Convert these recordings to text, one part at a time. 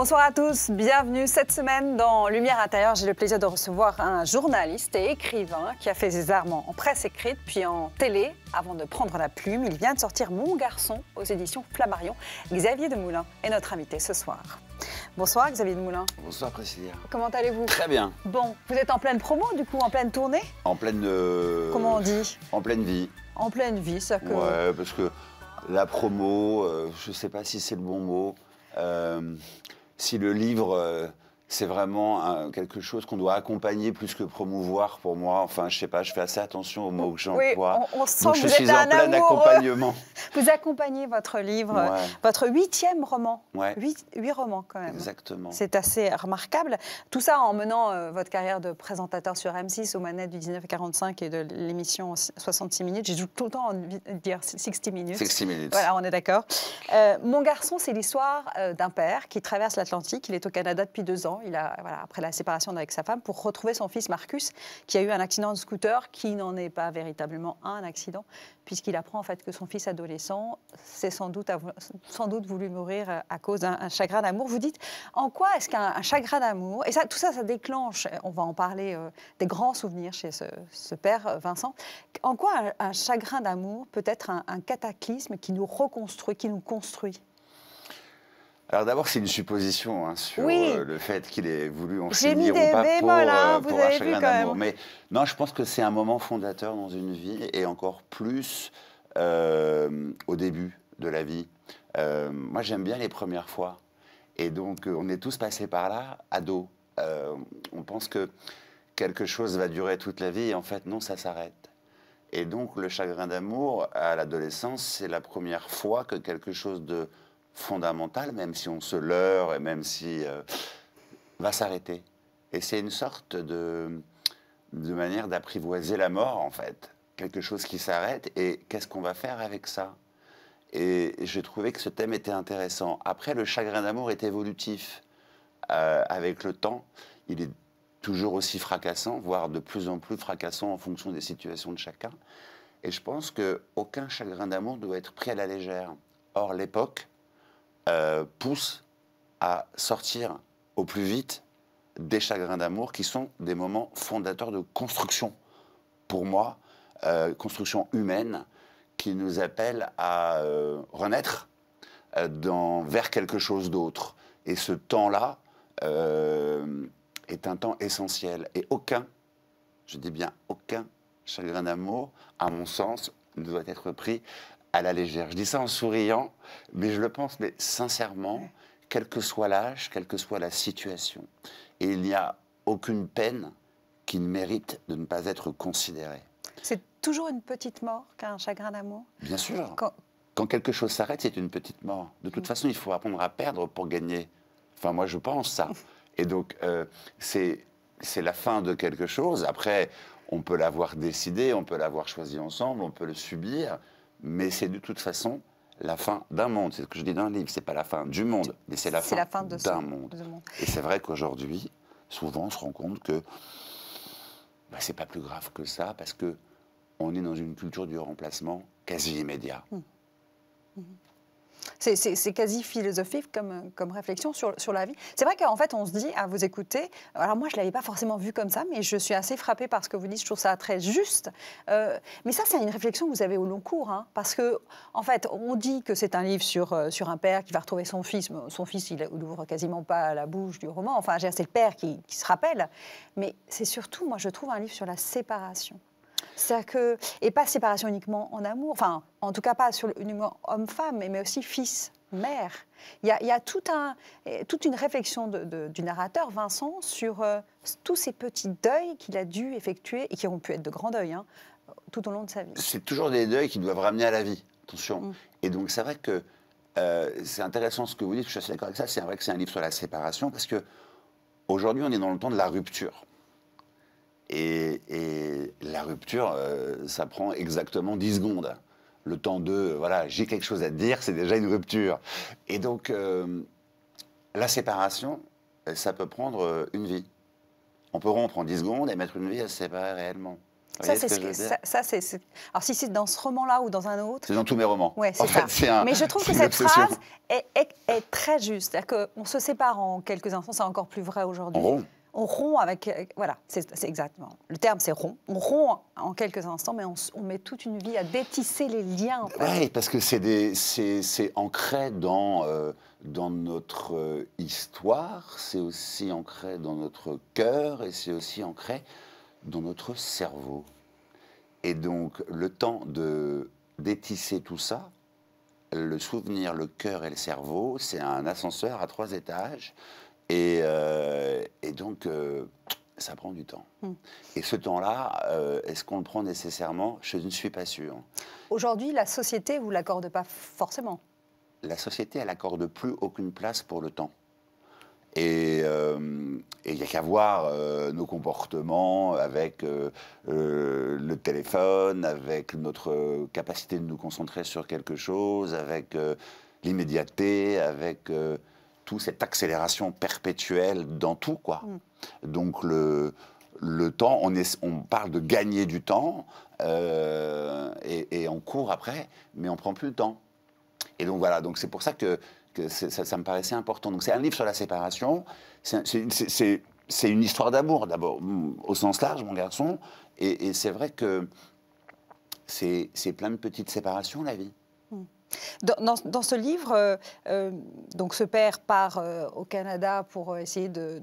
Bonsoir à tous, bienvenue cette semaine dans Lumière intérieure. J'ai le plaisir de recevoir un journaliste et écrivain qui a fait ses armes en presse écrite puis en télé avant de prendre la plume. Il vient de sortir Mon garçon aux éditions Flammarion. Xavier Demoulin est notre invité ce soir. Bonsoir Xavier Demoulin. Bonsoir Priscilla. Comment allez-vous Très bien. Bon, vous êtes en pleine promo du coup, en pleine tournée En pleine... Euh, Comment on dit En pleine vie. En pleine vie, ça que... Ouais, parce que la promo, euh, je ne sais pas si c'est le bon mot. Euh, si le livre euh, c'est vraiment euh, quelque chose qu'on doit accompagner plus que promouvoir pour moi. Enfin, je sais pas, je fais assez attention aux mots que j'emploie. Oui, on, sent que je suis en plein accompagnement. Vous accompagnez votre livre, votre huitième roman. Huit, romans quand même. Exactement. C'est assez remarquable. Tout ça en menant euh, votre carrière de présentateur sur M6 aux manettes du 1945 et de l'émission 66 minutes. J'ai tout le temps envie de dire 60 minutes. 60 minutes. Voilà, on est d'accord. Euh, mon garçon, c'est l'histoire d'un père qui traverse l'Atlantique. Il est au Canada depuis deux ans il a, après la séparation avec sa femme, pour retrouver son fils Marcus, qui a eu un accident de scooter qui n'en est pas véritablement un accident, puisqu'il apprend en fait que son fils adolescent s'est sans doute, sans doute voulu mourir euh, à cause d'un chagrin d'amour. Vous dites, en quoi est-ce qu'un chagrin d'amour, et ça, tout ça, ça déclenche, on va en parler, euh, des grands souvenirs chez ce, père, euh, Vincent, en quoi un, chagrin d'amour peut être un cataclysme qui nous reconstruit, qui nous construit alors d'abord, c'est une supposition hein, sur euh, le fait qu'il ait voulu en finir ou pas pour, hein, euh, un chagrin d'amour. Mais non, je pense que c'est un moment fondateur dans une vie et encore plus euh, au début de la vie. moi, j'aime bien les premières fois. Et donc, on est tous passés par là, ados. on pense que quelque chose va durer toute la vie et en fait, non, ça s'arrête. Et donc, le chagrin d'amour à l'adolescence, c'est la première fois que quelque chose de fondamentale, même si on se leurre et même si euh, va s'arrêter. Et c'est une sorte de, de manière d'apprivoiser la mort, en fait. Quelque chose qui s'arrête et qu'est-ce qu'on va faire avec ça Et j'ai trouvé que ce thème était intéressant. Après, le chagrin d'amour est évolutif. Euh, avec le temps, il est toujours aussi fracassant, voire de plus en plus fracassant en fonction des situations de chacun. Et je pense qu'aucun chagrin d'amour doit être pris à la légère. Or, l'époque euh, pousse à sortir au plus vite des chagrins d'amour qui sont des moments fondateurs de construction, pour moi, euh, construction humaine qui nous appelle à euh, renaître dans, vers quelque chose d'autre. Et ce temps-là est un temps essentiel. Et aucun, je dis bien aucun chagrin d'amour, à mon sens, ne doit être pris à la légère. Je dis ça en souriant, mais je le pense, mais sincèrement, quel que soit l'âge, quelle que soit la situation. Et il n'y a aucune peine qui ne mérite de ne pas être considérée. C'est toujours une petite mort qu'un chagrin d'amour Bien sûr. Quand... quelque chose s'arrête, c'est une petite mort. De toute mm. façon, il faut apprendre à perdre pour gagner. Enfin, moi, je pense ça. Et donc, euh, c'est la fin de quelque chose. Après, on peut l'avoir décidé, on peut l'avoir choisi ensemble, on peut le subir mais c'est de toute façon la fin d'un monde. C'est ce que je dis dans le livre, c'est pas la fin du monde, mais c'est la, fin d'un monde. Et c'est vrai qu'aujourd'hui, souvent, on se rend compte que ce bah, c'est pas plus grave que ça, parce que on est dans une culture du remplacement quasi immédiat. Mmh. Mmh. C'est quasi philosophique comme, réflexion sur, la vie. C'est vrai qu'en fait, on se dit, à ah, vous écouter, alors moi, je ne l'avais pas forcément vu comme ça, mais je suis assez frappée par ce que vous dites, je trouve ça très juste. Euh, mais ça, c'est une réflexion que vous avez au long cours, hein, parce que, en fait, on dit que c'est un livre sur, euh, un père qui va retrouver son fils. Son fils, il n'ouvre quasiment pas la bouche du roman. Enfin, c'est le père qui se rappelle. Mais c'est surtout, moi, je trouve un livre sur la séparation. C'est-à-dire que, et pas séparation uniquement en amour, enfin, en tout cas pas sur le, homme-femme, mais aussi fils mère. Il y a, il y a tout un, toute une réflexion de, du narrateur, Vincent, sur euh, tous ces petits deuils qu'il a dû effectuer, et qui ont pu être de grands deuils, hein, tout au long de sa vie. C'est toujours des deuils qui doivent ramener à la vie, attention. Mm. Et donc c'est vrai que euh, c'est intéressant ce que vous dites, je suis assez d'accord avec ça, c'est vrai que c'est un livre sur la séparation, parce que aujourd'hui on est dans le temps de la rupture. Et, la rupture, euh, ça prend exactement 10 secondes. Le temps de, euh, voilà, j'ai quelque chose à dire, c'est déjà une rupture. Et donc, euh, la séparation, ça peut prendre une vie. On peut rompre en 10 secondes et mettre une vie à se séparer réellement. Ça, c'est Alors, si c'est dans ce roman-là ou dans un autre. C'est dans tous mes romans. Oui, c'est ça. un... Mais je trouve que cette phrase est, très juste. C'est-à-dire qu'on se sépare en quelques instants, c'est encore plus vrai aujourd'hui on rompt avec. Euh, voilà, c'est exactement. Le terme, c'est rond On rompt en quelques instants, mais on, met toute une vie à détisser les liens. Oui, parce que c'est ancré dans, euh, dans notre euh, histoire, c'est aussi ancré dans notre cœur et c'est aussi ancré dans notre cerveau. Et donc, le temps de détisser tout ça, le souvenir, le cœur et le cerveau, c'est un ascenseur à trois étages euh, et, donc, euh, ça prend du temps. Hmm. Et ce temps-là, euh, est-ce qu'on le prend nécessairement Je ne suis pas sûr. Aujourd'hui, la société vous l'accorde pas forcément. La société, elle n'accorde plus aucune place pour le temps. Et il y n'y a qu'à voir nos comportements avec le téléphone, avec notre capacité de nous concentrer sur quelque chose, avec l'immédiateté, avec cette accélération perpétuelle dans tout, quoi. Mm. Donc le, le temps, on, est, on parle de gagner du temps euh, et, et, on court après, mais on prend plus le temps. Et donc voilà, donc c'est pour ça que, ça, me paraissait important. Donc c'est un livre sur la séparation. C'est une histoire d'amour d'abord, au sens large, mon garçon. Et, c'est vrai que c'est plein de petites séparations, la vie. Mm. Dans, ce livre, euh, euh, donc ce père part euh, au Canada pour essayer de,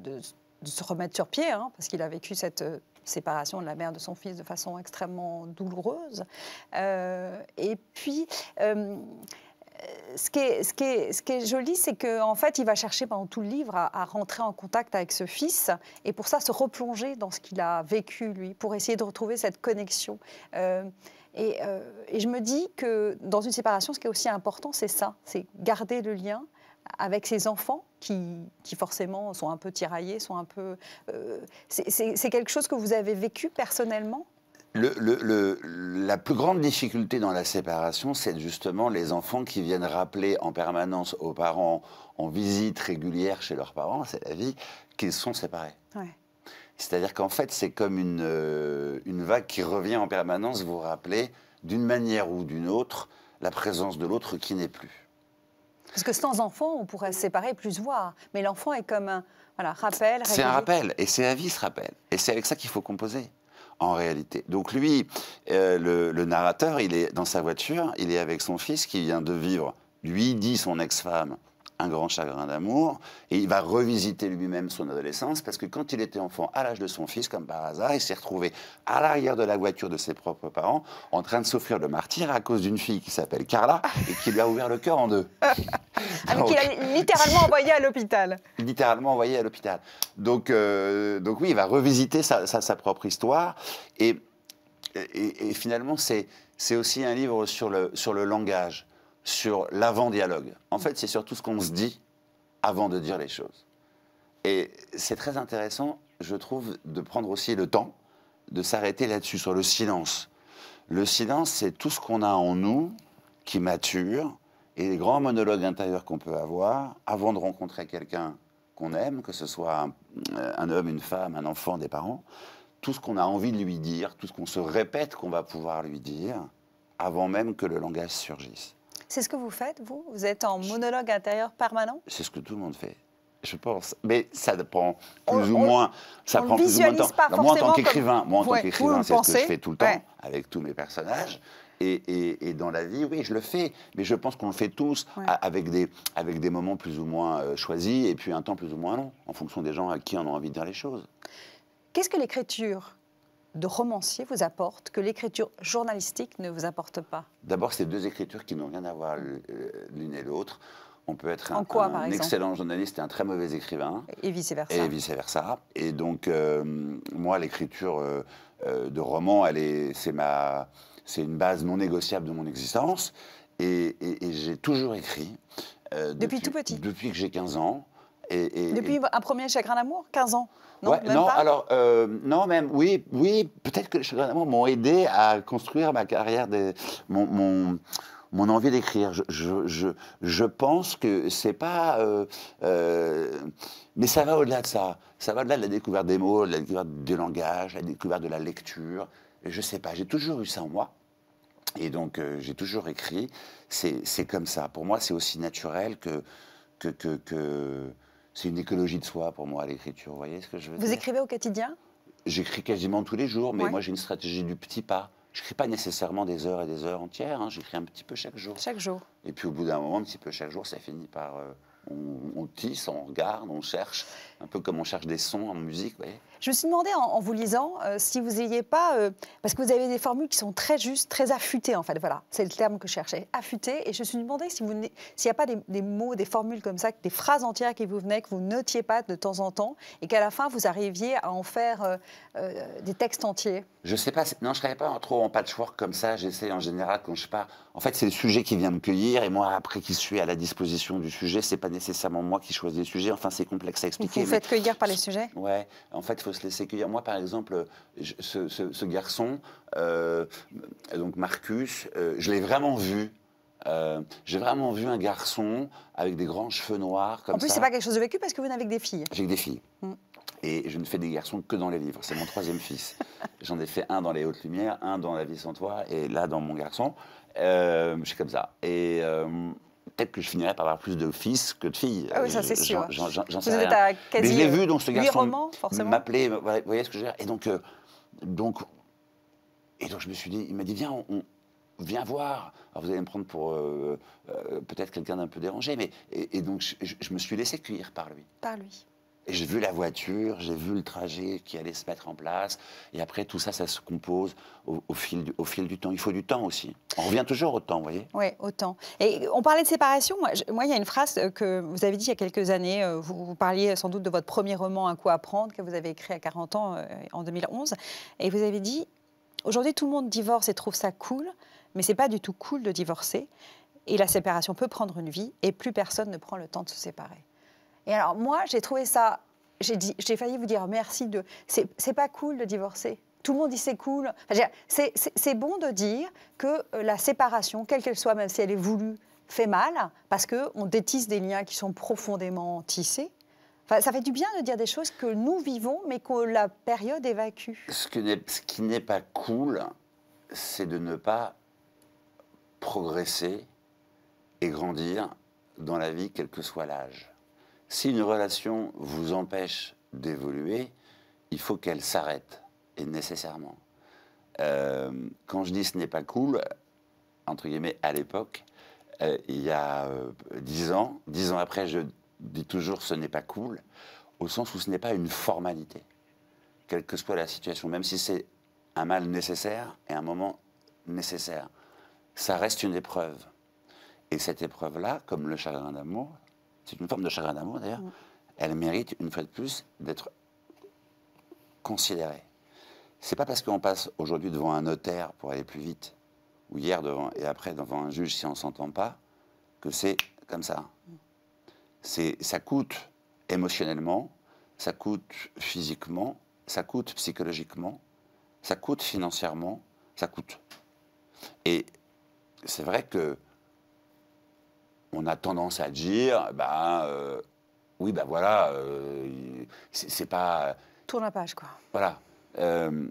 se remettre sur pied, hein, parce qu'il a vécu cette séparation de la mère de son fils de façon extrêmement douloureuse. et puis. Ce qui, est, ce, qui joli, c'est qu'en en fait, il va chercher pendant tout le livre à, rentrer en contact avec ce fils et pour ça se replonger dans ce qu'il a vécu, lui, pour essayer de retrouver cette connexion. Euh, euh, et, je me dis que dans une séparation, ce qui est aussi important, c'est ça, c'est garder le lien avec ses enfants qui, forcément sont un peu tiraillés, sont un peu... Euh, c'est quelque chose que vous avez vécu personnellement la plus grande difficulté dans la séparation, c'est justement les enfants qui viennent rappeler en permanence aux parents, en visite régulière chez leurs parents, c'est la vie, qu'ils sont séparés. C'est-à-dire qu'en fait, c'est comme euh, une, vague qui revient en permanence, vous rappeler, rappelez, d'une manière ou d'une autre, la présence de l'autre qui n'est plus. Parce que sans enfant, on pourrait se séparer plus voir. Mais l'enfant est comme un voilà, rappel. C'est un rappel, et c'est un vie ce rappel. Et c'est avec ça qu'il faut composer, en réalité. Donc lui, euh, le, narrateur, il est dans sa voiture, il est avec son fils qui vient de vivre, lui dit son ex-femme, un grand chagrin d'amour, et il va revisiter lui-même son adolescence, parce que quand il était enfant, à l'âge de son fils, comme par hasard, il s'est retrouvé à l'arrière de la voiture de ses propres parents, en train de souffrir le martyre à cause d'une fille qui s'appelle Carla, et qui lui a ouvert le cœur en deux. Ah, donc, il littéralement envoyé à l'hôpital. Littéralement envoyé à l'hôpital. Donc, euh, donc oui, il va revisiter sa, propre histoire, et, et, finalement, c'est aussi un livre sur le, sur le langage sur l'avant-dialogue. En mm. fait, c'est sur tout ce qu'on se dit avant de dire les choses. Et c'est très intéressant, je trouve, de prendre aussi le temps de s'arrêter là-dessus, sur le silence. Le silence, c'est tout ce qu'on a en nous qui mature et les grands monologues intérieurs qu'on peut avoir avant de rencontrer quelqu'un qu'on aime, que ce soit un, euh, homme, une femme, un enfant, des parents, tout ce qu'on a envie de lui dire, tout ce qu'on se répète qu'on va pouvoir lui dire avant même que le langage surgisse. C'est ce que vous faites, vous Vous êtes en monologue intérieur permanent C'est ce que tout le monde fait. Je pense, mais ça dépend plus ou moins. Ça prend plus ou moins de temps. moi, en tant qu'écrivain, moi, en tant qu'écrivain, c'est ce que je fais tout le temps avec tous mes personnages. Et, et, dans la vie, oui, je le fais, mais je pense qu'on le fait tous avec, des, avec des moments plus ou moins euh, choisis et puis un temps plus ou moins long, en fonction des gens à qui on a envie de dire les choses. Qu'est-ce que l'écriture de romancier vous apporte que l'écriture journalistique ne vous apporte pas D'abord, c'est deux écritures qui n'ont rien à voir euh, l'une et l'autre. On peut être un, excellent journaliste et un très mauvais écrivain. Et vice-versa. Et vice-versa. Et donc, euh, moi, l'écriture euh, de roman, c'est, ma, une base non négociable de mon existence. Et, j'ai toujours écrit. depuis, tout petit Depuis que j'ai 15 ans. Depuis un premier chagrin d'amour 15 ans Non, non alors, euh, non, même, oui, oui peut-être que les chagrins d'amour m'ont aidé à construire ma carrière, mon, mon, envie d'écrire. Je, je, je, pense que c'est pas. Euh, euh, mais ça va au-delà de ça. Ça va au-delà de la découverte des mots, de la découverte du langage, la découverte de la lecture. Je sais pas, j'ai toujours eu ça en moi. Et donc, j'ai toujours écrit. C'est comme ça. Pour moi, c'est aussi naturel que, que, que c'est une écologie de soi pour moi, l'écriture. Vous voyez ce que je veux dire Vous écrivez au quotidien J'écris quasiment tous les jours, mais moi j'ai une stratégie du petit pas. Je n'écris pas nécessairement des heures et des heures entières, hein. j'écris un petit peu chaque jour. Chaque jour. Et puis au bout d'un moment, un petit peu chaque jour, ça finit par. Euh, on, on, tisse, on regarde, on cherche, un peu comme on cherche des sons en musique. Vous voyez je me suis demandé en, vous lisant euh, si vous n'ayez pas, euh, parce que vous avez des formules qui sont très justes, très affûtées en fait, voilà, c'est le terme que je cherchais, affûtées, et je me suis demandé s'il n'y a pas des, mots, des formules comme ça, des phrases entières qui vous venaient, que vous notiez pas de temps en temps, et qu'à la fin vous arriviez à en faire euh, des textes entiers. Je sais pas, non, je ne travaille pas en trop en patchwork comme ça, j'essaie en général quand je pars. En fait, c'est le sujet qui vient me cueillir, et moi après qui suis à la disposition du sujet, c'est pas nécessairement moi qui choisis les sujets. enfin c'est complexe à expliquer. Vous faites cueillir par les sujets Ouais, en fait, faut se laisser cueillir. Moi, par exemple, ce, ce, garçon, euh, donc Marcus, euh, je l'ai vraiment vu. Euh, j'ai vraiment vu un garçon avec des grands cheveux noirs comme ça. En plus, c'est pas quelque chose de vécu parce que vous n'avez que des filles. J'ai que des filles. Mm. Et je ne fais des garçons que dans les livres. C'est mon troisième fils. J'en ai fait un dans Les Hautes Lumières, un dans La vie sans toi, et là dans Mon garçon. je suis comme ça. Et peut-être que je finirais par avoir plus de fils que de filles. Ah oui, ça c'est sûr. J'en sais Vous Êtes à Mais je l'ai vu, donc ce garçon m'appelait, vous voyez ce que je veux dire Et donc, euh, donc, et donc je me suis dit, il m'a dit, viens, viens voir. Alors vous allez me prendre pour euh, euh, peut-être quelqu'un d'un peu dérangé, mais et, donc je, je, me suis laissé cuire par lui. Par lui j'ai vu la voiture, j'ai vu le trajet qui allait se mettre en place. Et après, tout ça, ça se compose au, fil, du, au fil, du, temps. Il faut du temps aussi. On revient toujours au temps, vous voyez Oui, au temps. Et on parlait de séparation. Moi, il y a une phrase euh, que vous avez dit il y a quelques années. Euh, vous, parliez sans doute de votre premier roman, Un coup à prendre, que vous avez écrit à 40 ans, euh, en 2011. Et vous avez dit, aujourd'hui, tout le monde divorce et trouve ça cool, mais c'est pas du tout cool de divorcer. Et la séparation peut prendre une vie, et plus personne ne prend le temps de se séparer. Et alors moi, j'ai trouvé ça, j'ai failli vous dire merci de... C'est pas cool de divorcer tout le monde dit c'est cool. c'est bon de dire que euh, la séparation, quelle qu'elle soit, même si elle est voulue, fait mal, parce qu'on détisse des liens qui sont profondément tissés. Enfin, ça fait du bien de dire des choses que nous vivons, mais que la période évacue. Ce, ce qui n'est pas cool, c'est de ne pas progresser et grandir dans la vie, quel que soit l'âge. Si une relation vous empêche d'évoluer, il faut qu'elle s'arrête, et nécessairement. Euh, quand je dis ce n'est pas cool, entre guillemets, à l'époque, euh, il y a euh, dix ans, dix ans après, je dis toujours ce n'est pas cool, au sens où ce n'est pas une formalité, quelle que soit la situation, même si c'est un mal nécessaire et un moment nécessaire. Ça reste une épreuve. Et cette épreuve-là, comme le chagrin d'amour, c'est une forme de chagrin d'amour d'ailleurs, mm. elle mérite une fois de plus d'être considérée. C'est pas parce qu'on passe aujourd'hui devant un notaire pour aller plus vite, ou hier devant, et après devant un juge si on s'entend pas, que c'est comme ça. Mm. C'est, ça coûte émotionnellement, ça coûte physiquement, ça coûte psychologiquement, ça coûte financièrement, ça coûte. Et c'est vrai que on a tendance à dire, ben, oui, ben bah voilà, euh, c'est pas. Tourne la page, quoi. Voilà. Euh,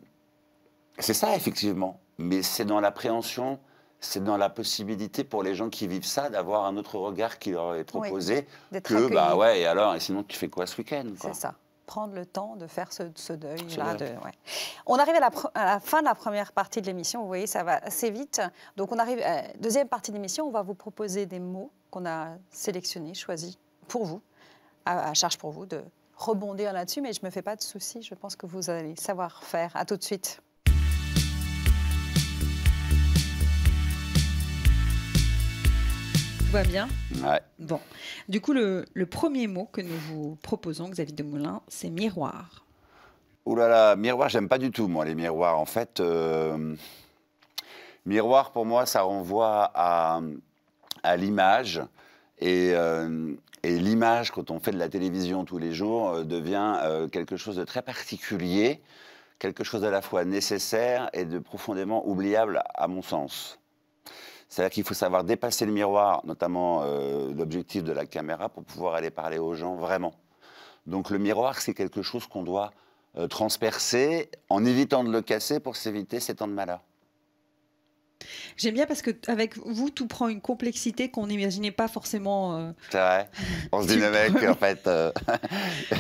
c'est ça, effectivement. Mais c'est dans l'appréhension, c'est dans la possibilité pour les gens qui vivent ça d'avoir un autre regard qui leur est proposé que, accueilli. bah ouais, et alors, et sinon, tu fais quoi ce week-end C'est ça prendre le temps de faire ce, deuil-là. On arrive à la, à la, fin de la première partie de l'émission, vous voyez, ça va assez vite. Donc on arrive à la deuxième partie de l'émission, on va vous proposer des mots qu'on a sélectionné, choisi pour vous, à, charge pour vous de rebondir là-dessus, mais je ne me fais pas de soucis, je pense que vous allez savoir faire. À tout de suite. Tout va bien Ouais. Bon. Du coup, le, premier mot que nous vous proposons, Xavier Demoulin, c'est miroir. Ouh là là, miroir, j'aime pas du tout, moi, les miroirs. En fait, euh, miroir, pour moi, ça renvoie à à l'image. Euh, et, l'image, quand on fait de la télévision tous les jours, euh, devient euh, quelque chose de très particulier, quelque chose à la fois nécessaire et de profondément oubliable, à mon sens. C'est-à-dire qu'il faut savoir dépasser le miroir, notamment l'objectif de la caméra, pour pouvoir aller parler aux gens vraiment. Donc le miroir, c'est quelque chose qu'on doit transpercer en évitant de le casser pour s'éviter ces temps de malheur. J'aime bien parce que avec vous, tout prend une complexité qu'on n'imaginait pas forcément. Euh, C'est vrai. On se dit le en fait. Euh,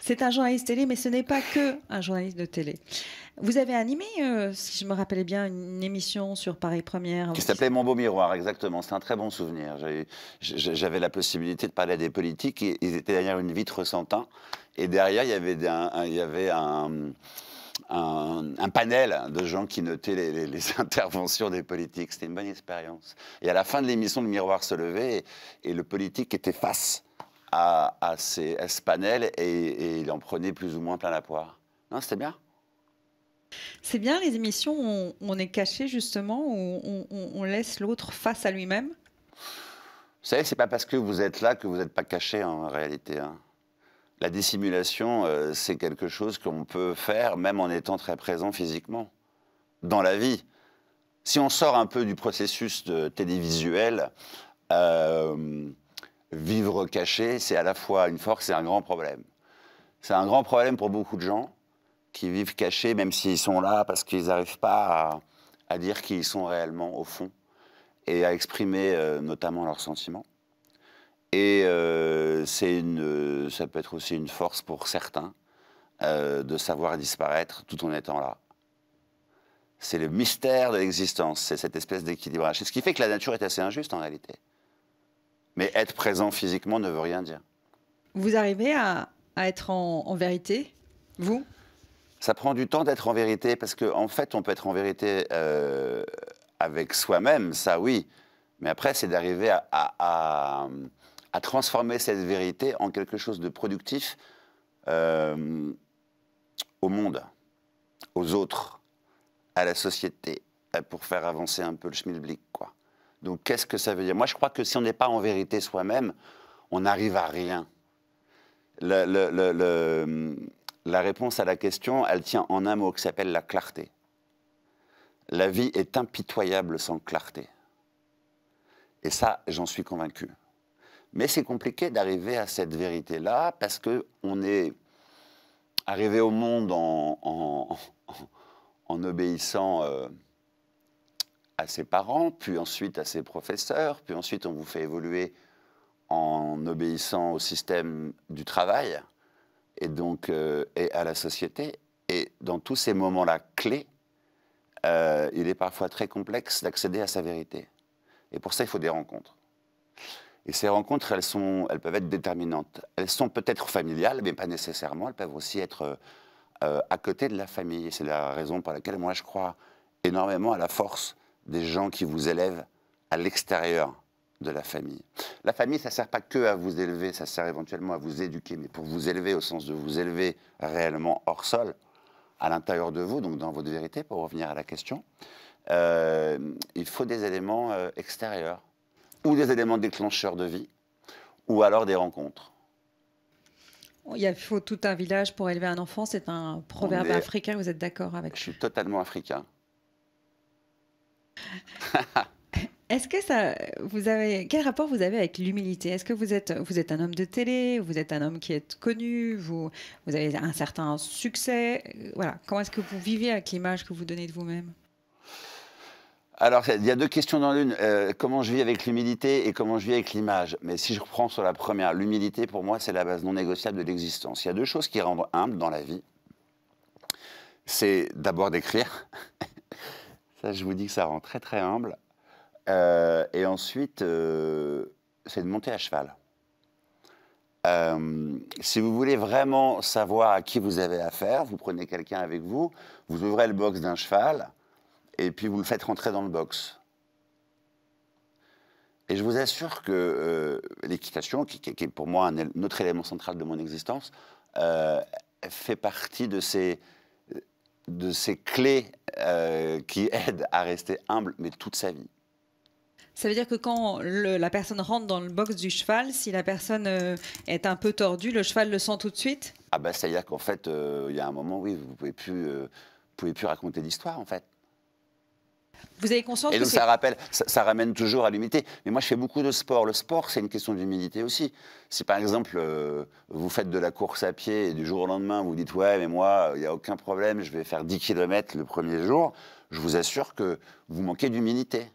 C'est un journaliste télé, mais ce n'est pas que un journaliste de télé. Vous avez animé, euh, si je me rappelais bien, une émission sur Paris Première. Qui s'appelait Mon beau miroir, exactement. C'est un très bon souvenir. J'avais la possibilité de parler à des politiques. Ils étaient derrière une vitre sans Et derrière, il y avait un, il y avait un un, panel de gens qui notaient les, interventions des politiques. C'était une bonne expérience. Et à la fin de l'émission, le miroir se levait et, le politique était face à, ce panel et, il en prenait plus ou moins plein la poire. Non, c'était bien. C'est bien les émissions où on, est caché justement, où on, laisse l'autre face à lui-même Vous savez, c'est pas parce que vous êtes là que vous n'êtes pas caché en réalité. Hein la dissimulation, euh, c'est quelque chose qu'on peut faire même en étant très présent physiquement, dans la vie. Si on sort un peu du processus télévisuel, euh, vivre caché, c'est à la fois une force et un grand problème. C'est un grand problème pour beaucoup de gens qui vivent cachés, même s'ils sont là, parce qu'ils n'arrivent pas à, dire qu'ils sont réellement au fond et à exprimer euh, notamment leurs sentiments. Et euh, une, euh, ça peut être aussi une force pour certains euh, de savoir disparaître tout en étant là. C'est le mystère de l'existence, c'est cette espèce d'équilibrage. ce qui fait que la nature est assez injuste en réalité. Mais être présent physiquement ne veut rien dire. Vous arrivez à, être en, vérité, vous ça prend du temps d'être en vérité parce qu'en en fait, on peut être en vérité euh, avec soi-même, ça oui. Mais après, c'est d'arriver à, à transformer cette vérité en quelque chose de productif euh, au monde, aux autres, à la société, euh, pour faire avancer un peu le schmilblick, quoi. Donc qu'est-ce que ça veut dire Moi, je crois que si on n'est pas en vérité soi-même, on n'arrive à rien. Le, la réponse à la question, elle tient en un mot qui s'appelle la clarté. La vie est impitoyable sans clarté. Et ça, j'en suis convaincu. Mais c'est compliqué d'arriver à cette vérité-là parce qu'on est arrivé au monde en, obéissant euh, à ses parents, puis ensuite à ses professeurs, puis ensuite on vous fait évoluer en obéissant au système du travail et donc euh, et à la société. Et dans tous ces moments-là clés, euh, il est parfois très complexe d'accéder à sa vérité. Et pour ça, il faut des rencontres. Et ces rencontres, elles, sont, elles peuvent être déterminantes. Elles sont peut-être familiales, mais pas nécessairement. Elles peuvent aussi être euh, à côté de la famille. C'est la raison pour laquelle moi, je crois énormément à la force des gens qui vous élèvent à l'extérieur de la famille. La famille, ça ne sert pas que à vous élever, ça sert éventuellement à vous éduquer, mais pour vous élever au sens de vous élever réellement hors sol, à l'intérieur de vous, donc dans votre vérité, pour revenir à la question, euh, il faut des éléments euh, extérieurs ou des éléments déclencheurs de vie, ou alors des rencontres. Oh, il faut tout un village pour élever un enfant, c'est un proverbe africain, vous êtes d'accord avec Je suis totalement africain. Est-ce que ça, vous avez, quel rapport vous avez avec l'humilité Est-ce que vous êtes, vous êtes un homme de télé, vous êtes un homme qui est connu, vous, vous avez un certain succès, voilà. Comment est-ce que vous vivez avec l'image que vous donnez de vous-même alors, il y a deux questions dans l'une. Euh, comment je vis avec l'humilité et comment je vis avec l'image Mais si je reprends sur la première, l'humilité, pour moi, c'est la base non négociable de l'existence. Il y a deux choses qui rendent humble dans la vie. C'est d'abord d'écrire. ça, je vous dis que ça rend très, très humble. Euh, et ensuite, euh, c'est de monter à cheval. si vous voulez vraiment savoir à qui vous avez affaire, vous prenez quelqu'un avec vous, vous ouvrez le box d'un cheval, et puis vous le faites rentrer dans le box. Et je vous assure que euh, l'équitation, qui, qui, est pour moi un, autre élément central de mon existence, euh, fait partie de ces, de ces clés euh, qui aident à rester humble, mais toute sa vie. Ça veut dire que quand la personne rentre dans le box du cheval, si la personne est un peu tordue, le cheval le sent tout de suite Ah ben c'est-à-dire qu'en fait, il y a un moment, oui, vous ne pouvez, plus, pouvez plus raconter l'histoire en fait. Vous avez conscience et donc que ça rappelle, ça, ramène toujours à l'humidité. Mais moi, je fais beaucoup de sport. Le sport, c'est une question d'humidité aussi. Si par exemple, euh, vous faites de la course à pied et du jour au lendemain, vous dites ouais, mais moi, il n'y a aucun problème, je vais faire 10 km le premier jour, je vous assure que vous manquez d'humilité.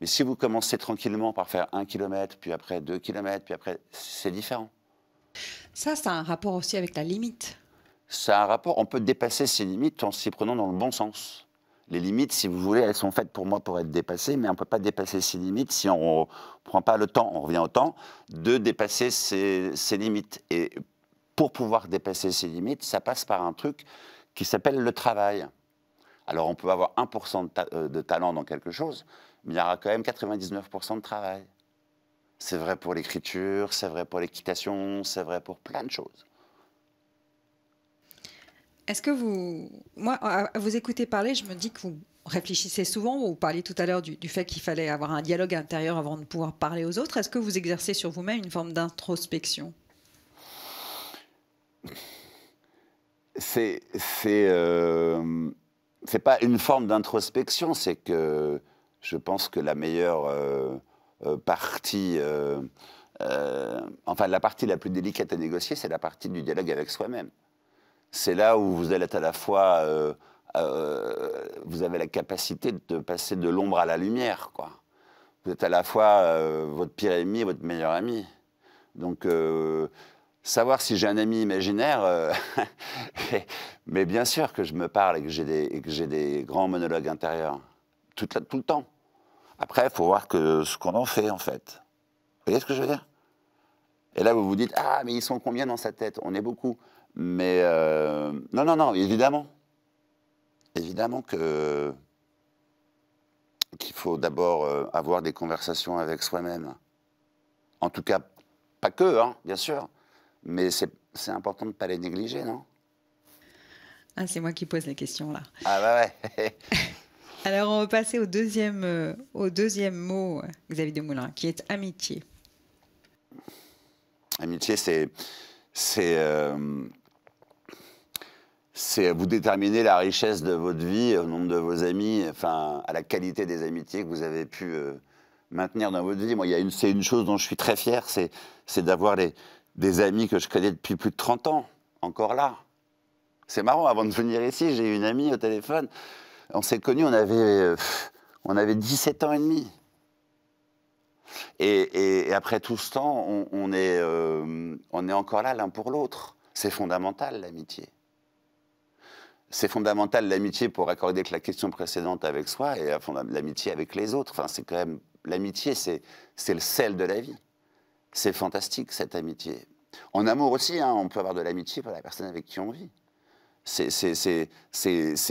Mais si vous commencez tranquillement par faire 1 km, puis après 2 km, puis après, c'est différent. Ça, ça a un rapport aussi avec la limite. Ça a un rapport, on peut dépasser ses limites en s'y prenant dans le bon sens les limites, si vous voulez, elles sont faites pour moi pour être dépassées, mais on ne peut pas dépasser ces limites si on ne prend pas le temps, on revient au temps, de dépasser ces, limites. Et pour pouvoir dépasser ces limites, ça passe par un truc qui s'appelle le travail. Alors on peut avoir 1% euh, de, talent dans quelque chose, mais il y aura quand même 99% de travail. C'est vrai pour l'écriture, c'est vrai pour l'équitation, c'est vrai pour plein de choses. Est-ce que vous, moi, à vous écouter parler, je me dis que vous réfléchissez souvent. Vous parliez tout à l'heure du, fait qu'il fallait avoir un dialogue intérieur avant de pouvoir parler aux autres. Est-ce que vous exercez sur vous-même une forme d'introspection C'est, euh, c'est, pas une forme d'introspection. C'est que je pense que la meilleure euh, euh, partie. enfin, la partie la plus délicate à négocier, c'est la partie du dialogue avec soi-même c'est là où vous allez être à la fois. Euh, euh, vous avez la capacité de passer de l'ombre à la lumière, quoi. Vous êtes à la fois euh, votre pire ennemi et votre meilleur ami. Donc, savoir si j'ai un ami imaginaire, mais bien sûr que je me parle et que j'ai des, grands monologues intérieurs, tout, le temps. Après, il faut voir que ce qu'on en fait, en fait. Vous voyez ce que je veux dire Et là, vous vous dites, ah, mais ils sont combien dans sa tête On est beaucoup. Mais euh, non, non, non, évidemment. Évidemment que qu'il faut d'abord euh, avoir des conversations avec soi-même. En tout cas, pas que, hein, bien sûr. Mais c'est important de ne pas les négliger, non Ah, c'est moi qui pose la question, là. Ah bah ouais Alors, on va passer au deuxième, euh, au deuxième mot, Xavier Demoulin, qui est amitié. Amitié, c'est... c'est c'est vous déterminer la richesse de votre vie au nombre de vos amis, enfin à la qualité des amitiés que vous avez pu euh, maintenir dans votre vie. Moi, il c'est une chose dont je suis très fier, c'est, d'avoir des amis que je connais depuis plus de 30 ans, encore là. C'est marrant, avant de venir ici, j'ai eu une amie au téléphone. On s'est connus, on avait, euh, on avait 17 ans et demi. Et, après tout ce temps, on, est, euh, on est encore là l'un pour l'autre. C'est fondamental, l'amitié c'est fondamental l'amitié pour accorder que la question précédente avec soi et l'amitié avec les autres. Enfin, c'est quand même l'amitié, c'est le sel de la vie. C'est fantastique cette amitié. En amour aussi, hein, on peut avoir de l'amitié pour la personne avec qui on vit. C'est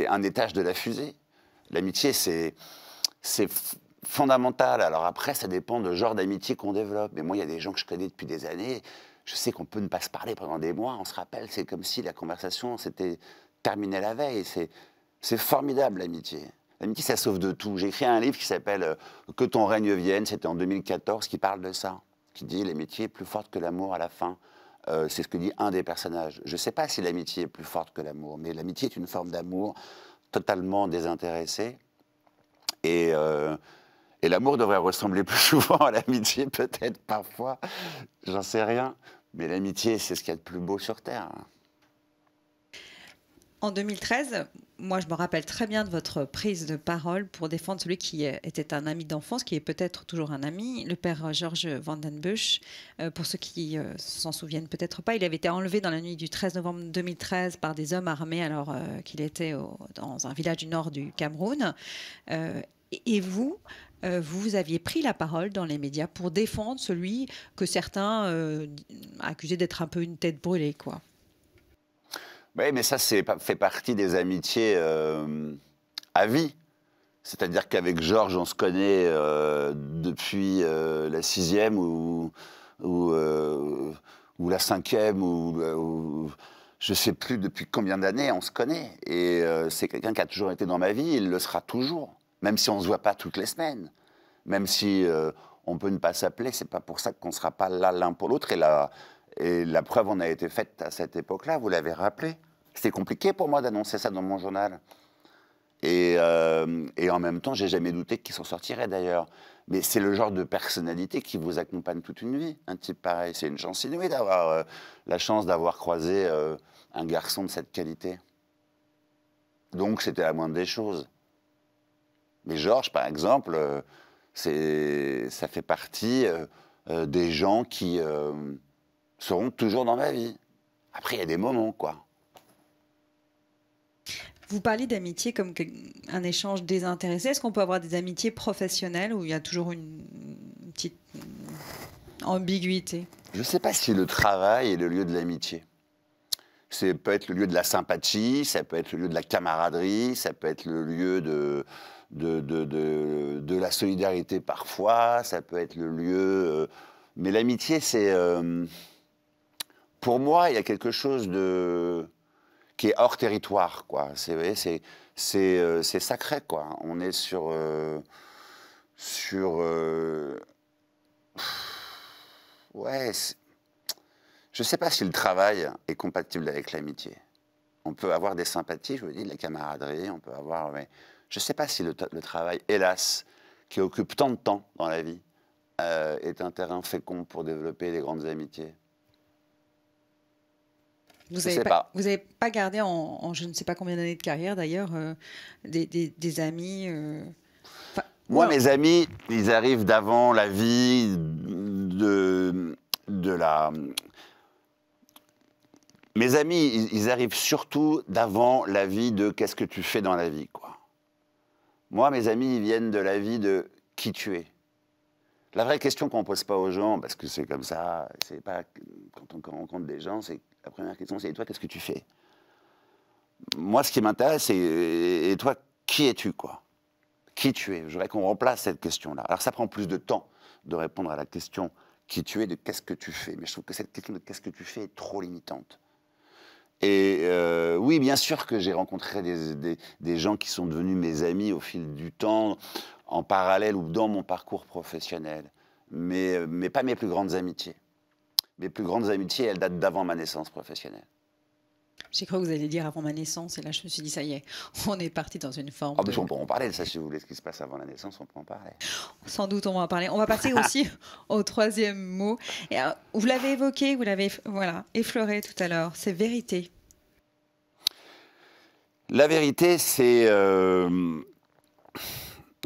un étage de la fusée. L'amitié, c'est fondamental. Alors après, ça dépend du genre d'amitié qu'on développe. Mais moi, il y a des gens que je connais depuis des années. Je sais qu'on peut ne pas se parler pendant des mois. On se rappelle, c'est comme si la conversation, c'était terminé la veille. C'est formidable l'amitié. L'amitié, ça sauve de tout. J'ai écrit un livre qui s'appelle euh, Que ton règne vienne, c'était en 2014, qui parle de ça, qui dit l'amitié est plus forte que l'amour à la fin. Euh, c'est ce que dit un des personnages. Je ne sais pas si l'amitié est plus forte que l'amour, mais l'amitié est une forme d'amour totalement désintéressée. Et, euh, et l'amour devrait ressembler plus souvent à l'amitié, peut-être parfois, j'en sais rien. Mais l'amitié, c'est ce qu'il y a de plus beau sur Terre. En 2013, moi je me rappelle très bien de votre prise de parole pour défendre celui qui était un ami d'enfance, qui est peut-être toujours un ami, le père Georges Vandenbusch. Euh, pour ceux qui ne euh, s'en souviennent peut-être pas, il avait été enlevé dans la nuit du 13 novembre 2013 par des hommes armés alors euh, qu'il était dans un village du nord du Cameroun. et vous, vous aviez pris la parole dans les médias pour défendre celui que certains accusaient d'être un peu une tête brûlée, quoi. Oui, mais ça c'est, fait partie des amitiés euh, à vie. C'est-à-dire qu'avec Georges, on se connaît euh, depuis euh, la sixième ou, ou, la cinquième ou, je ne sais plus depuis combien d'années on se connaît. Et c'est quelqu'un qui a toujours été dans ma vie, il le sera toujours. Même si on ne se voit pas toutes les semaines, même si on peut ne pas s'appeler, c'est pas pour ça qu'on ne sera pas là l'un pour l'autre. Et là. Et la preuve en a été faite à cette époque-là, vous l'avez rappelé. C'était compliqué pour moi d'annoncer ça dans mon journal. Et, euh, en même temps, j'ai jamais douté qu'il s'en sortirait d'ailleurs. Mais c'est le genre de personnalité qui vous accompagne toute une vie, un type pareil. C'est une chance inouïe d'avoir euh, la chance d'avoir croisé euh, un garçon de cette qualité. Donc c'était la moindre des choses. Mais Georges, par exemple, ça fait partie des gens qui seront toujours dans ma vie. Après, il y a des moments, quoi. Vous parlez d'amitié comme un échange désintéressé. Est-ce qu'on peut avoir des amitiés professionnelles où il y a toujours une petite ambiguïté Je ne sais pas si le travail est le lieu de l'amitié. Ça peut être le lieu de la sympathie, ça peut être le lieu de la camaraderie, ça peut être le lieu de, de, de, de, la solidarité parfois, ça peut être le lieu... Euh, mais l'amitié, c'est... Euh, pour moi, il y a quelque chose de qui est hors territoire, quoi. C'est euh, sacré, quoi. On est sur euh, sur euh, ouais. Je ne sais pas si le travail est compatible avec l'amitié. On peut avoir des sympathies, je vous dis, de la camaraderie, on peut avoir. Mais je ne sais pas si le, travail, hélas, qui occupe tant de temps dans la vie, est un terrain fécond pour développer des grandes amitiés. Vous n'avez pas, Vous avez pas gardé en, je ne sais pas combien d'années de carrière d'ailleurs euh, des, des, amis. Euh, Moi, mes amis, ils arrivent d'avant la vie de, de la. Mes amis, ils, arrivent surtout d'avant la vie de qu'est-ce que tu fais dans la vie, quoi. Moi, mes amis, ils viennent de la vie de qui tu es. La vraie question qu'on ne pose pas aux gens, parce que c'est comme ça, c'est pas quand on rencontre des gens, c'est la première question, c'est toi, qu'est-ce que tu fais Moi, ce qui m'intéresse, c'est et toi, qui es-tu quoi Qui tu es Je voudrais qu'on remplace cette question-là. Alors, ça prend plus de temps de répondre à la question qui tu es, de qu'est-ce que tu fais. Mais je trouve que cette question de qu'est-ce que tu fais est trop limitante. Et euh, oui, bien sûr que j'ai rencontré des, des, gens qui sont devenus mes amis au fil du temps, en parallèle ou dans mon parcours professionnel, mais, euh, mais pas mes plus grandes amitiés mes plus grandes amitiés, elles datent d'avant ma naissance professionnelle. J'ai cru que vous alliez dire avant ma naissance, et là je me suis dit, ça y est, on est parti dans une forme. Ah, on peut en parler ça si vous voulez, ce qui se passe avant la naissance, on peut en parler. Sans doute, on va en parler. On va passer aussi au troisième mot. Euh, vous l'avez évoqué, vous l'avez voilà, effleuré tout à l'heure, c'est vérité. La vérité, c'est. Euh,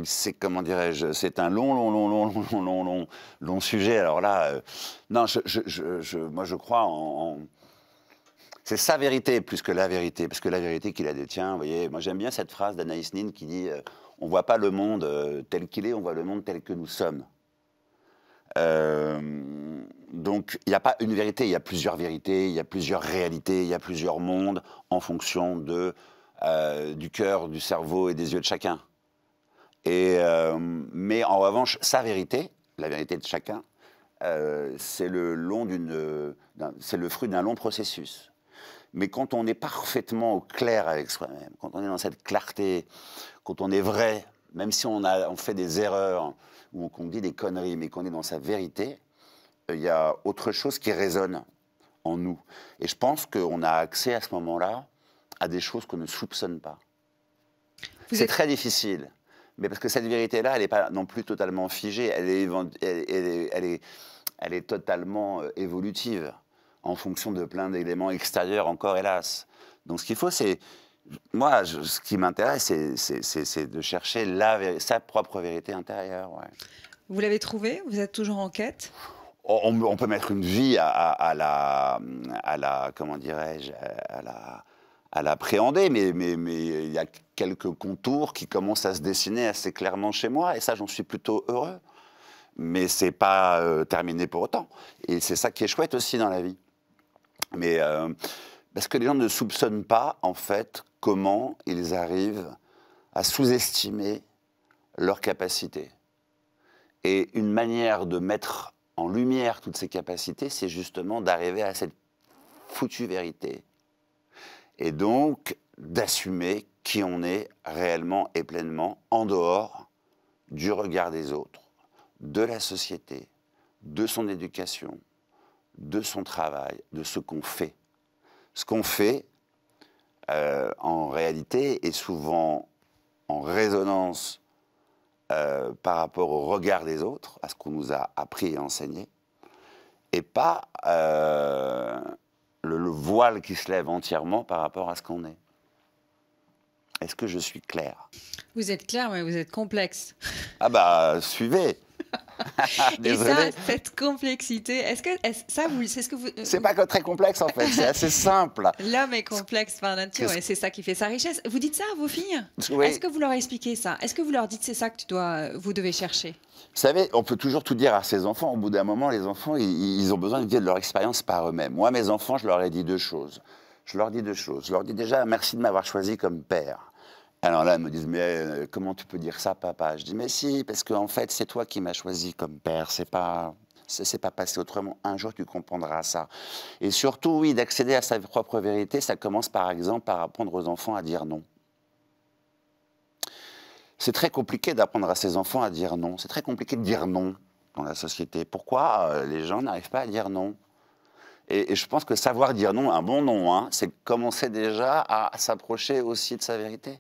c'est comment dirais-je, c'est un long, long, long, long, long, long, long, long sujet. Alors là, euh, non, je, moi je crois en, c'est sa vérité plus que la vérité, parce que la vérité qu'il la détient. Vous voyez, moi j'aime bien cette phrase d'Anaïs Nin qui dit On euh, "On voit pas le monde euh, tel qu'il est, on voit le monde tel que nous sommes." donc il n'y a pas une vérité, il y a plusieurs vérités, il y a plusieurs réalités, il y a plusieurs mondes en fonction de du cœur, du cerveau et des yeux de chacun. Et, euh, mais en revanche, sa vérité, la vérité de chacun, euh, c'est le, le fruit d'un long processus. Mais quand on est parfaitement au clair avec soi-même, quand on est dans cette clarté, quand on est vrai, même si on, a, on fait des erreurs ou qu'on dit des conneries, mais qu'on est dans sa vérité, euh, il y a autre chose qui résonne en nous. Et je pense qu'on a accès à ce moment-là à des choses qu'on ne soupçonne pas. C'est très difficile mais parce que cette vérité-là, elle n'est pas non plus totalement figée, elle est, elle, elle, est, totalement euh, évolutive en fonction de plein d'éléments extérieurs encore, hélas. Donc ce qu'il faut, c'est... Moi, ce qui m'intéresse, c'est de chercher la, sa propre vérité intérieure. Vous l'avez trouvée Vous êtes toujours en quête on, peut mettre une vie à, la, à la... Comment dirais-je À la à l'appréhender, mais, mais, mais il y a quelques contours qui commencent à se dessiner assez clairement chez moi, et ça, j'en suis plutôt heureux. Mais c'est pas euh, terminé pour autant. Et c'est ça qui est chouette aussi dans la vie. Mais euh, parce que les gens ne soupçonnent pas, en fait, comment ils arrivent à sous-estimer leurs capacités. Et une manière de mettre en lumière toutes ces capacités, c'est justement d'arriver à cette foutue vérité. Et donc, d'assumer qui on est réellement et pleinement en dehors du regard des autres, de la société, de son éducation, de son travail, de ce qu'on fait. Ce qu'on fait, euh, en réalité, est souvent en résonance euh, par rapport au regard des autres, à ce qu'on nous a appris et enseigné, et pas euh, le voile qui se lève entièrement par rapport à ce qu'on est. Est-ce que je suis clair Vous êtes clair, mais vous êtes complexe. Ah bah, suivez Et ça, cette complexité, est-ce que ça vous, c'est ce que vous C'est pas très complexe en fait, c'est assez simple. L'homme est complexe par nature et c'est ça qui fait sa richesse. Vous dites ça à vos filles Est-ce que vous leur expliquez ça Est-ce que vous leur dites c'est ça que tu dois, vous devez chercher vous savez, on peut toujours tout dire à ses enfants. Au bout d'un moment, les enfants, ils, ils ont besoin de de leur expérience par eux-mêmes. Moi, mes enfants, je leur ai dit deux choses je leur dis deux choses. Je leur dis déjà merci de m'avoir choisi comme père. Alors là, ils me disent, mais euh, comment tu peux dire ça, papa Je dis, mais si, parce qu'en fait, c'est toi qui m'as choisi comme père, c'est pas... C'est pas passé autrement. Un jour, tu comprendras ça. Et surtout, oui, d'accéder à sa propre vérité, ça commence par exemple par apprendre aux enfants à dire non. C'est très compliqué d'apprendre à ses enfants à dire non. C'est très compliqué de dire non dans la société. Pourquoi euh, les gens n'arrivent pas à dire non et, je pense que savoir dire non, un bon non, hein, c'est commencer déjà à s'approcher aussi de sa vérité.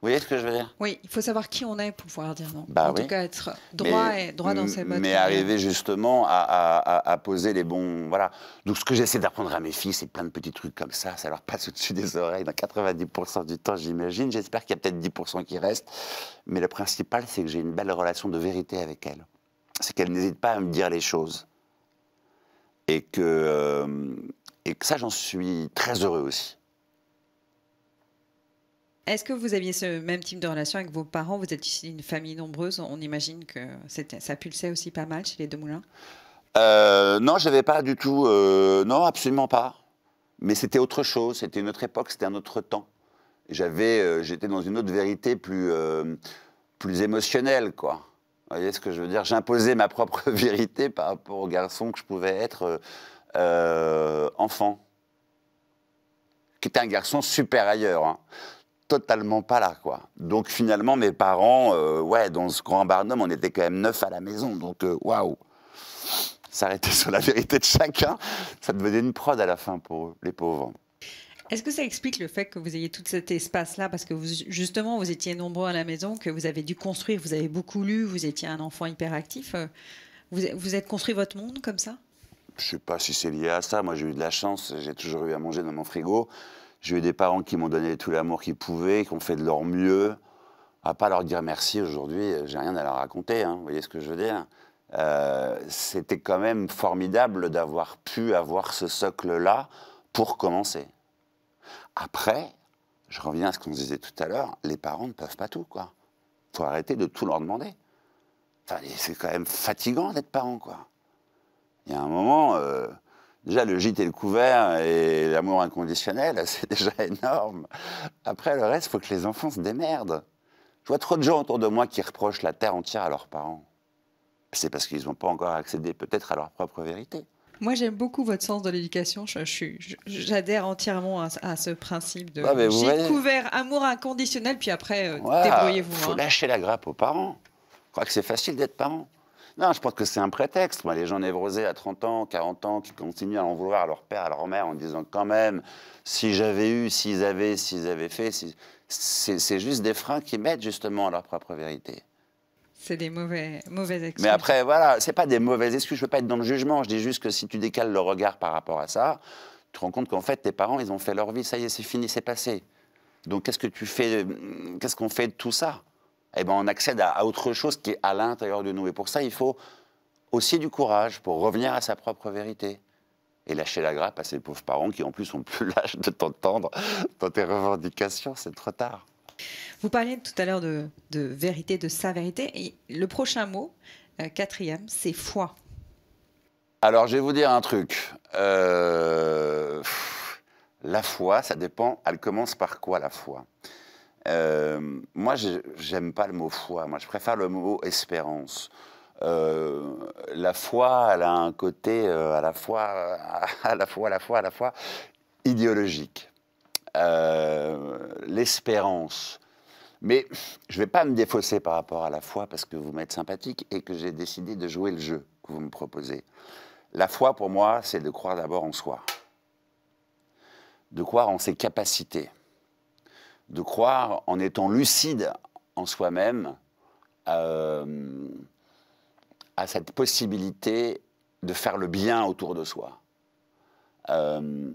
Vous voyez ce que je veux dire Oui, il faut savoir qui on est pour pouvoir dire non. Bah en tout cas, être droit, et droit dans ses bottes. Mais arriver justement à, à, poser les bons. Voilà. Donc, ce que j'essaie d'apprendre à mes filles, c'est plein de petits trucs comme ça. Ça leur passe au-dessus des oreilles dans 90% du temps, j'imagine. J'espère qu'il y a peut-être 10% qui restent. Mais le principal, c'est que j'ai une belle relation de vérité avec elles. C'est qu'elles n'hésitent pas à me dire les choses. Et que, euh, et que ça, j'en suis très heureux aussi. Est-ce que vous aviez ce même type de relation avec vos parents Vous êtes ici une famille nombreuse. On imagine que ça pulsait aussi pas mal chez les deux moulins. Euh, non, j'avais pas du tout. Euh, non, absolument pas. Mais c'était autre chose. C'était une autre époque. C'était un autre temps. J'avais, euh, j'étais dans une autre vérité plus, plus émotionnelle, quoi. Vous voyez ce que je veux dire J'imposais ma propre vérité par rapport au garçon que je pouvais être euh, enfant. Qui était un garçon super ailleurs. Hein. Totalement pas là, quoi. Donc finalement, mes parents, euh, ouais, dans ce grand barnum, on était quand même neuf à la maison. Donc euh, waouh wow. S'arrêter sur la vérité de chacun, ça devenait une prod à la fin pour eux, les pauvres. Est-ce que ça explique le fait que vous ayez tout cet espace-là Parce que vous, justement, vous étiez nombreux à la maison, que vous avez dû construire, vous avez beaucoup lu, vous étiez un enfant hyperactif. Vous, vous êtes construit votre monde comme ça Je ne sais pas si c'est lié à ça. Moi, j'ai eu de la chance. J'ai toujours eu à manger dans mon frigo. J'ai eu des parents qui m'ont donné tout l'amour qu'ils pouvaient, qui ont fait de leur mieux. À pas leur dire merci aujourd'hui, j'ai rien à leur raconter. Hein. Vous voyez ce que je veux dire euh, C'était quand même formidable d'avoir pu avoir ce socle-là pour commencer. Après, je reviens à ce qu'on disait tout à l'heure, les parents ne peuvent pas tout, quoi. Faut arrêter de tout leur demander. Enfin, c'est quand même fatigant d'être parent, quoi. Il y a un moment, euh, déjà le gîte et le couvert et l'amour inconditionnel, c'est déjà énorme. Après, le reste, il faut que les enfants se démerdent. Je vois trop de gens autour de moi qui reprochent la terre entière à leurs parents. C'est parce qu'ils n'ont pas encore accédé peut-être à leur propre vérité. Moi, j'aime beaucoup votre sens de l'éducation. J'adhère entièrement à, ce principe de. J'ai couvert amour inconditionnel, puis après, euh, débrouillez-vous. Il faut hein. lâcher la grappe aux parents. Je crois que c'est facile d'être parent. Non, je pense que c'est un prétexte. Moi, les gens névrosés à 30 ans, 40 ans, qui continuent à en vouloir à leur père, à leur mère, en disant quand même, si j'avais eu, s'ils avaient, s'ils avaient fait, c'est juste des freins qui mettent justement à leur propre vérité. C'est des mauvais, mauvaises excuses. Mais après, voilà, c'est pas des mauvaises excuses. Je veux pas être dans le jugement. Je dis juste que si tu décales le regard par rapport à ça, tu te rends compte qu'en fait, tes parents, ils ont fait leur vie. Ça y est, c'est fini, c'est passé. Donc, qu'est-ce que tu fais Qu'est-ce qu'on fait de tout ça Eh ben, on accède à, autre chose qui est à l'intérieur de nous. Et pour ça, il faut aussi du courage pour revenir à sa propre vérité et lâcher la grappe à ses pauvres parents qui en plus ont plus l'âge de t'entendre dans tes revendications, c'est trop tard. Vous parliez tout à l'heure de, vérité, de sa vérité. Et le prochain mot, euh, quatrième, c'est foi. Alors, je vais vous dire un truc. Euh, la foi, ça dépend. Elle commence par quoi, la foi euh, Moi, j'aime pas le mot foi. Moi, je préfère le mot espérance. Euh, la foi, elle a un côté à la fois, à la fois, à la fois, à la fois idéologique. Euh, l'espérance. Mais je ne vais pas me défausser par rapport à la foi parce que vous m'êtes sympathique et que j'ai décidé de jouer le jeu que vous me proposez. La foi, pour moi, c'est de croire d'abord en soi, de croire en ses capacités, de croire en étant lucide en soi-même euh, à cette possibilité de faire le bien autour de soi, euh,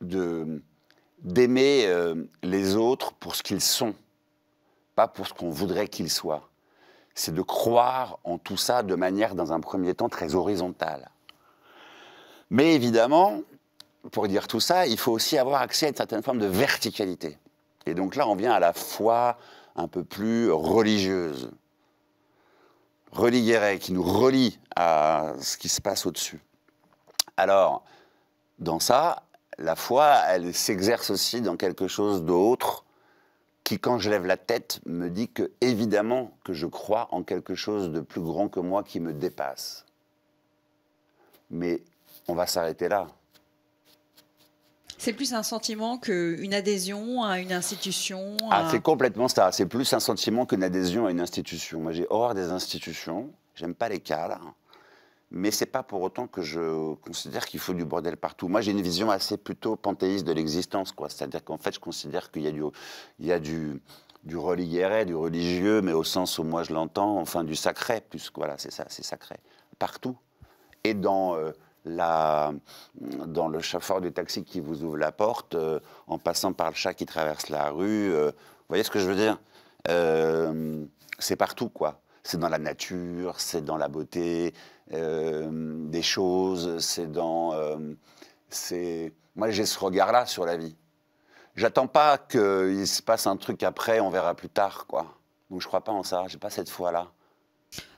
de d'aimer euh, les autres pour ce qu'ils sont, pas pour ce qu'on voudrait qu'ils soient. C'est de croire en tout ça de manière, dans un premier temps, très horizontale. Mais évidemment, pour dire tout ça, il faut aussi avoir accès à une certaine forme de verticalité. Et donc là, on vient à la foi un peu plus religieuse. religieuse qui nous relie à ce qui se passe au-dessus. Alors, dans ça, la foi, elle s'exerce aussi dans quelque chose d'autre qui, quand je lève la tête, me dit que, évidemment, que je crois en quelque chose de plus grand que moi qui me dépasse. Mais on va s'arrêter là. C'est plus un sentiment qu'une adhésion à une institution. Ah, c'est complètement ça. C'est plus un sentiment qu'une adhésion à une institution. Moi, j'ai horreur des institutions. J'aime pas les cadres mais c'est pas pour autant que je considère qu'il faut du bordel partout. Moi, j'ai une vision assez plutôt panthéiste de l'existence, quoi. C'est-à-dire qu'en fait, je considère qu'il y a du, il y a du, du religieux, du religieux, mais au sens où moi je l'entends, enfin du sacré, plus voilà, c'est ça, c'est sacré partout. Et dans euh, la, dans le chauffeur du taxi qui vous ouvre la porte, euh, en passant par le chat qui traverse la rue, euh, vous voyez ce que je veux dire C'est partout, quoi c'est dans la nature, c'est dans la beauté euh, des choses, c'est dans. Euh, c'est Moi, j'ai ce regard-là sur la vie. J'attends pas qu'il se passe un truc après, on verra plus tard, quoi. Donc, je crois pas en ça, j'ai pas cette foi-là.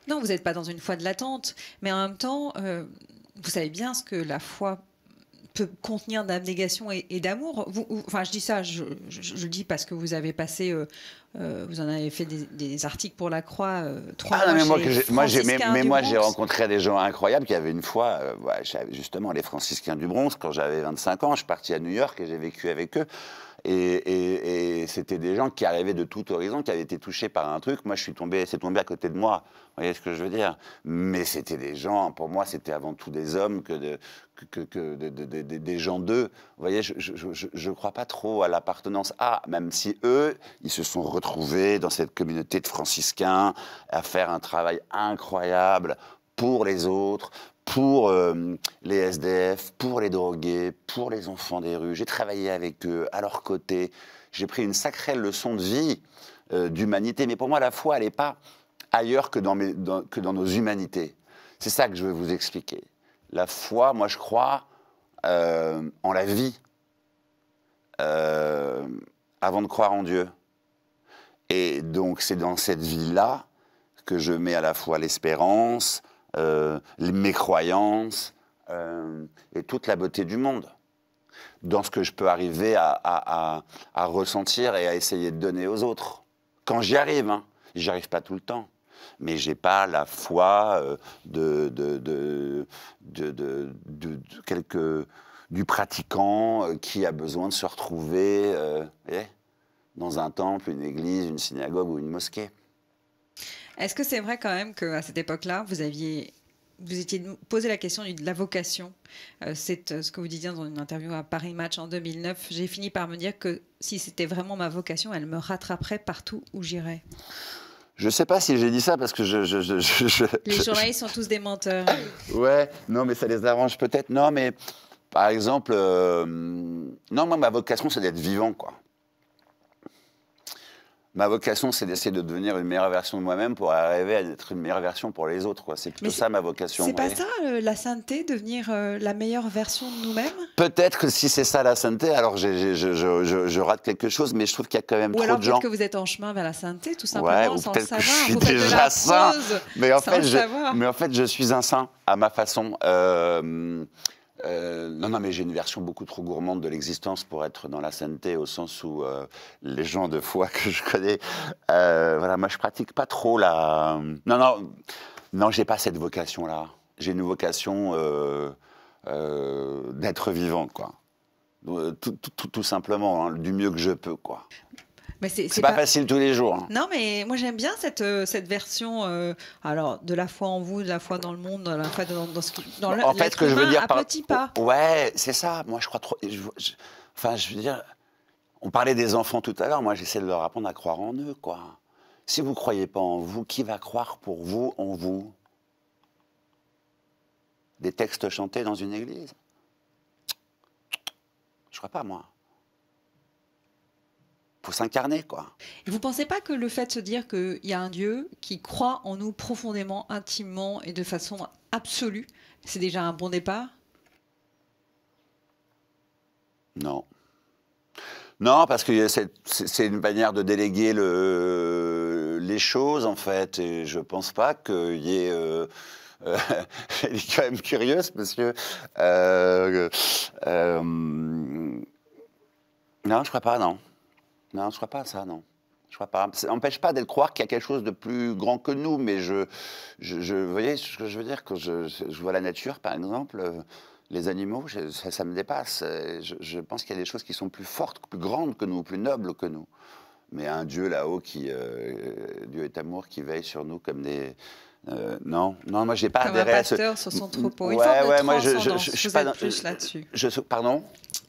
Non, vous n'êtes pas dans une foi de l'attente, mais en même temps, euh, vous savez bien ce que la foi contenir d'abnégation et, d'amour. Enfin, je dis ça, je, le dis parce que vous avez passé, euh, euh, vous en avez fait des, articles pour la Croix, euh, trois ah, mais moi, j'ai, mais, moi, j'ai rencontré des gens incroyables qui avaient une fois, justement, les franciscains du bronze quand j'avais 25 ans, je suis parti à New York et j'ai vécu avec eux. Et, c'était des gens qui arrivaient de tout horizon, qui avaient été touchés par un truc. Moi, je suis tombé, c'est tombé à côté de moi. Vous voyez ce que je veux dire Mais c'était des gens, pour moi, c'était avant tout des hommes que, de, que, des gens d'eux. Vous voyez, je ne crois pas trop à l'appartenance à, même si eux, ils se sont retrouvés dans cette communauté de franciscains à faire un travail incroyable pour les autres, pour euh, les SDF, pour les drogués, pour les enfants des rues. J'ai travaillé avec eux, à leur côté. J'ai pris une sacrée leçon de vie, euh, d'humanité. Mais pour moi, la foi, elle n'est pas ailleurs que dans, que dans nos humanités. C'est ça que je veux vous expliquer. La foi, moi, je crois euh, en la vie avant de croire en Dieu. Et donc, c'est dans cette vie-là que je mets à la fois l'espérance, mes euh, croyances euh, et toute la beauté du monde dans ce que je peux arriver à, ressentir et à essayer de donner aux autres. Quand j'y arrive, hein, j'y arrive pas tout le temps mais j'ai pas la foi euh, de, de, de, du pratiquant qui a besoin de se retrouver eh, dans un temple, une église, une synagogue ou une mosquée. Est-ce que c'est vrai quand même qu'à cette époque-là, vous aviez vous étiez posé la question de la vocation. Euh, c'est euh, ce que vous disiez dans une interview à Paris Match en 2009. J'ai fini par me dire que si c'était vraiment ma vocation, elle me rattraperait partout où j'irais. Je ne sais pas si j'ai dit ça parce que je. je, je, les journalistes sont tous des menteurs. ouais, non, mais ça les arrange peut-être. Non, mais par exemple, euh, non, moi, ma vocation, c'est d'être vivant, quoi ma vocation, c'est d'essayer de devenir une meilleure version de moi-même pour arriver à être une meilleure version pour les autres. C'est plutôt ça ma vocation. C'est pas ça euh, la sainteté, devenir euh, la meilleure version de nous-mêmes Peut-être que si c'est ça la sainteté, alors je, rate quelque chose, mais je trouve qu'il y a quand même ou trop alors, de gens. que vous êtes en chemin vers la sainteté, tout simplement, sans le savoir. Que je suis déjà saint, mais en, fait, je, suis un saint à ma façon. Euh, euh, non, non, mais j'ai une version beaucoup trop gourmande de l'existence pour être dans la sainteté, au sens où euh, les gens de foi que je connais, euh, voilà, moi je pratique pas trop la. Non, non, non, j'ai pas cette vocation-là. J'ai une vocation d'être vivant, quoi. Tout, simplement, hein, du mieux que je peux, quoi c'est pas, pas, facile tous les jours. Hein. Non, mais moi j'aime bien cette, euh, cette version euh, alors de la foi en vous, de la foi dans le monde, de la foi dans, dans ce qui. Dans en fait, que je veux dire Petit pas. Ouais, c'est ça. Moi je crois trop. enfin, je veux dire, on parlait des enfants tout à l'heure. Moi j'essaie de leur apprendre à croire en eux, quoi. Si vous ne croyez pas en vous, qui va croire pour vous en vous Des textes chantés dans une église Je crois pas, moi s'incarner, quoi. vous pensez pas que le fait de se dire qu'il y a un Dieu qui croit en nous profondément, intimement et de façon absolue, c'est déjà un bon départ Non. Non, parce que c'est une manière de déléguer le, les choses, en fait. Et je pense pas qu'il y ait. Euh, elle est quand même curieuse, monsieur. Euh, euh, hum, non, je crois pas, non. Non, je ne crois pas à ça, non. Je crois pas. Ça n'empêche pas d'être croire qu'il y a quelque chose de plus grand que nous, mais je, je, vous voyez ce que je veux dire quand je, vois la nature, par exemple, euh, les animaux, ça, me dépasse. Euh, je, pense qu'il y a des choses qui sont plus fortes, plus grandes que nous, plus nobles que nous. Mais un Dieu là-haut qui, euh, Dieu est amour, qui veille sur nous comme des, non, non, moi j'ai pas Comme un pasteur sur son troupeau. Une ouais, moi je, je, suis pas plus là-dessus. Je, pardon.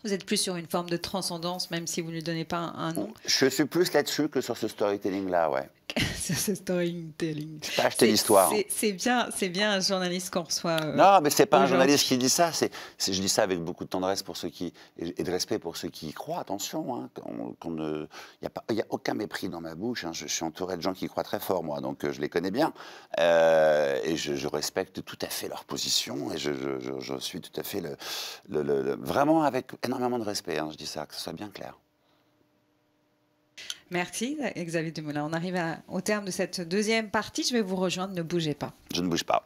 Vous êtes plus sur une forme de transcendance, même si vous ne lui donnez pas un, nom Je suis plus là-dessus que sur ce storytelling-là, ouais. storytelling. C'est l'histoire. C'est bien, c'est bien un journaliste qu'on reçoit. Euh, non, mais c'est pas un journaliste qui dit ça. C'est, je dis ça avec beaucoup de tendresse pour ceux qui et, de respect pour ceux qui y croient. Attention, hein, qu'on, ne, il n'y a, a, aucun mépris dans ma bouche. Hein. Je, suis entouré de gens qui y croient très fort, moi, donc euh, je les connais bien euh, et je, respecte tout à fait leur position et je, suis tout à fait le, le, vraiment avec énormément de respect. Hein, je dis ça, que ce soit bien clair. Merci Xavier Dumoulin. On arrive au terme de cette deuxième partie. Je vais vous rejoindre. Ne bougez pas. Je ne bouge pas.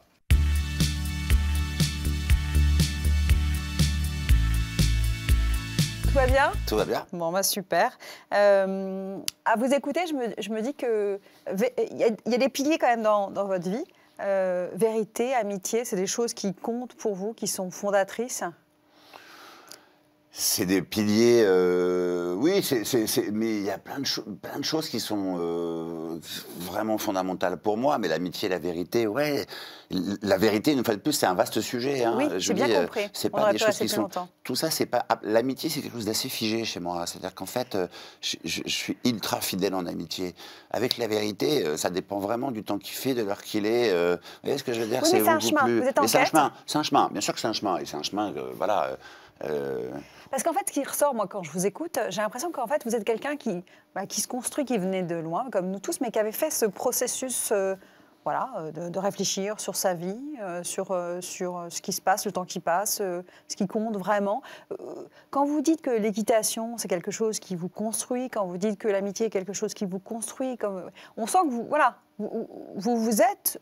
Tout va bien Tout va bien. Bon, bah super. Euh, à vous écouter, je me, dis qu'il y, a des piliers quand même dans, votre vie. Euh, vérité, amitié, c'est des choses qui comptent pour vous, qui sont fondatrices c'est des piliers, euh, oui, mais il y a plein de, plein de choses qui sont euh, vraiment fondamentales pour moi. Mais l'amitié, la vérité, ouais, la vérité, une fois de plus, c'est un vaste sujet. Hein. Oui, je bien euh, compris. C'est pas On des choses qui sont. Tout ça, c'est pas. Ah, l'amitié, c'est quelque chose d'assez figé chez moi. Hein. C'est-à-dire qu'en fait, euh, je, suis ultra fidèle en amitié. Avec la vérité, euh, ça dépend vraiment du temps qu'il fait, de l'heure qu'il est. vous voyez ce que je veux dire C'est, un chemin. Plus... c'est un chemin. Bien sûr que c'est un chemin. Et c'est un chemin, voilà. Euh, Parce qu'en fait, ce qui ressort, moi, quand je vous écoute, j'ai l'impression qu'en fait, vous êtes quelqu'un qui, bah, qui se construit, qui venait de loin, comme nous tous, mais qui avait fait ce processus euh, voilà, euh, de, réfléchir sur sa vie, sur, sur ce qui se passe, le temps qui passe, ce qui compte vraiment. quand vous dites que l'équitation, c'est quelque chose qui vous construit, quand vous dites que l'amitié est quelque chose qui vous construit, comme, on sent que vous, voilà, vous, vous êtes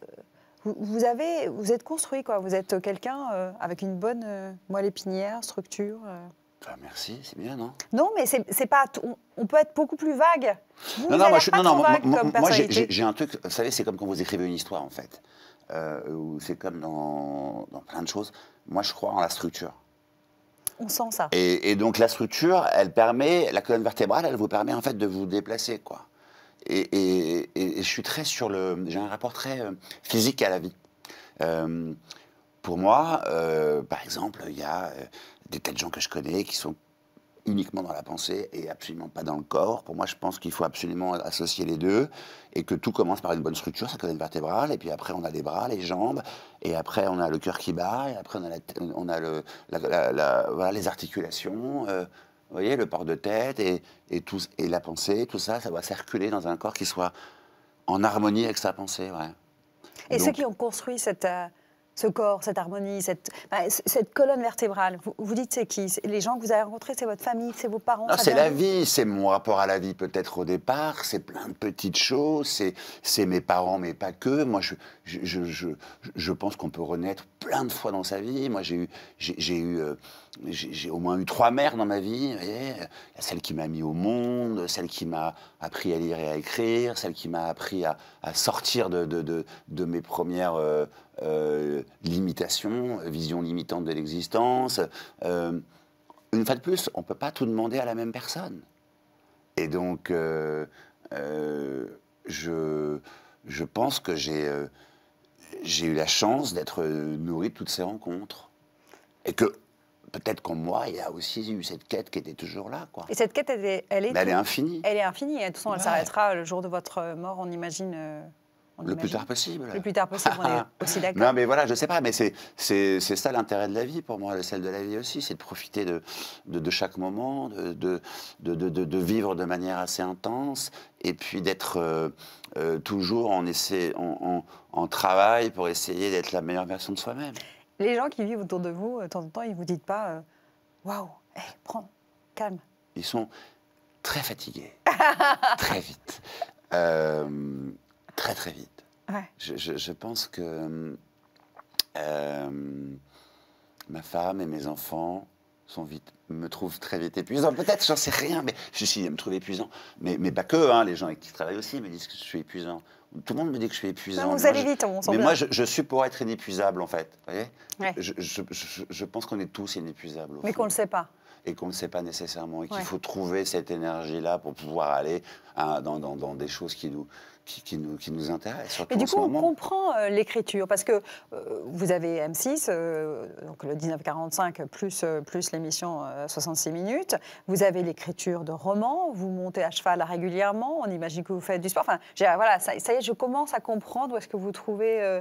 vous, avez, vous êtes construit, quoi. Vous êtes quelqu'un euh, avec une bonne euh, moelle épinière, structure. Euh. merci, c'est bien, non Non, mais c'est pas. On, peut être beaucoup plus vague. non, non, moi, je, vague moi, j'ai un truc. Vous savez, c'est comme quand vous écrivez une histoire, en fait. Euh, c'est comme dans, plein de choses. Moi, je crois en la structure. On sent ça. Et, et, donc, la structure, elle permet. La colonne vertébrale, elle vous permet, en fait, de vous déplacer, quoi et, je suis très sur le. J'ai un rapport très euh, physique à la vie. Euh, pour moi, euh, par exemple, il y a des tas de gens que je connais qui sont uniquement dans la pensée et absolument pas dans le corps. Pour moi, je pense qu'il faut absolument associer les deux et que tout commence par une bonne structure, sa colonne vertébrale, et puis après on a les bras, les jambes, et après on a le cœur qui bat, et après on a, le, les articulations. Vous voyez, le port de tête et, et, tout, et la pensée, tout ça, ça va circuler dans un corps qui soit en harmonie avec sa pensée. Ouais. Et ceux qui ont construit cette, euh, ce corps, cette harmonie, cette, bah, cette colonne vertébrale Vous, vous dites c'est qui Les gens que vous avez rencontrés, c'est votre famille, c'est vos parents C'est la vie, c'est mon rapport à la vie peut-être au départ, c'est plein de petites choses, c'est mes parents, mais pas que. Moi, je, je, je, je pense qu'on peut renaître plein de fois dans sa vie. Moi, j'ai eu, j'ai eu, euh, j'ai au moins eu trois mères dans ma vie. celle qui m'a mis au monde, celle qui m'a appris à lire et à écrire, celle qui m'a appris à, sortir de, de, de, de, mes premières... Euh, euh, limitation, vision limitante de l'existence. Euh, une fois de plus, on ne peut pas tout demander à la même personne. Et donc, euh, je, je, pense que j'ai eu la chance d'être nourri de toutes ces rencontres. Et que peut-être qu'en moi, il y a aussi eu cette quête qui était toujours là. Et cette quête, elle est, elle infinie. Elle est infinie, et hein. de elle s'arrêtera le jour de votre mort, on imagine le plus tard possible. Le plus tard possible, on est aussi d'accord. Non, mais voilà, je ne sais pas, mais c'est ça l'intérêt de la vie pour moi, celle de la vie aussi, c'est de profiter de, de, chaque moment, de, de, vivre de manière assez intense, et puis d'être euh, euh, toujours en, essai, en, en, travail pour essayer d'être la meilleure version de soi-même. Les gens qui vivent autour de vous, euh, de temps en temps, ils ne vous disent pas Waouh, wow, eh, prends, calme. Ils sont très fatigués, très vite. Euh, Très très vite. Je, pense que euh, ma femme et mes enfants sont vite, me trouvent très vite épuisant. Peut-être, j'en sais rien, mais je suis me trouve épuisant. Mais, mais pas que, hein, les gens avec qui je travaille aussi me disent que je suis épuisant. Tout le monde me dit que je suis épuisant. Non, vous allez vite, on Mais moi, je, suis pour être inépuisable, en fait. Vous voyez je, je, je, pense qu'on est tous inépuisables. mais qu'on ne le sait pas. Et qu'on ne le sait pas nécessairement. Et qu'il faut trouver cette énergie-là pour pouvoir aller hein, dans, dans, dans, des choses qui nous, qui, nous, intéresse. Et du coup, on comprend euh, l'écriture, parce que euh, vous avez M6, euh, donc le 1945, plus, plus l'émission 66 minutes, vous avez l'écriture de romans, vous montez à cheval régulièrement, on imagine que vous faites du sport. Enfin, voilà, ça, y est, je commence à comprendre où est-ce que vous trouvez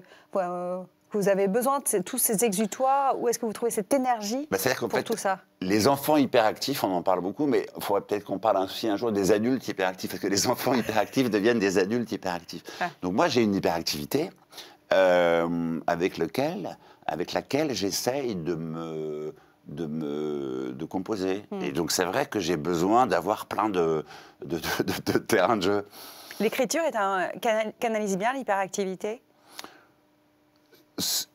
vous avez besoin de tous ces exutoires Où est-ce que vous trouvez cette énergie bah, pour tout ça Les enfants hyperactifs, on en parle beaucoup, mais il faudrait peut-être qu'on parle aussi un jour des adultes hyperactifs, parce que les enfants hyperactifs deviennent des adultes hyperactifs. Donc moi, j'ai une hyperactivité euh, avec, avec laquelle j'essaye de me de me de composer. Hmm. Et donc c'est vrai que j'ai besoin d'avoir plein de, de, de, de, terrains de jeu. L'écriture canalise bien l'hyperactivité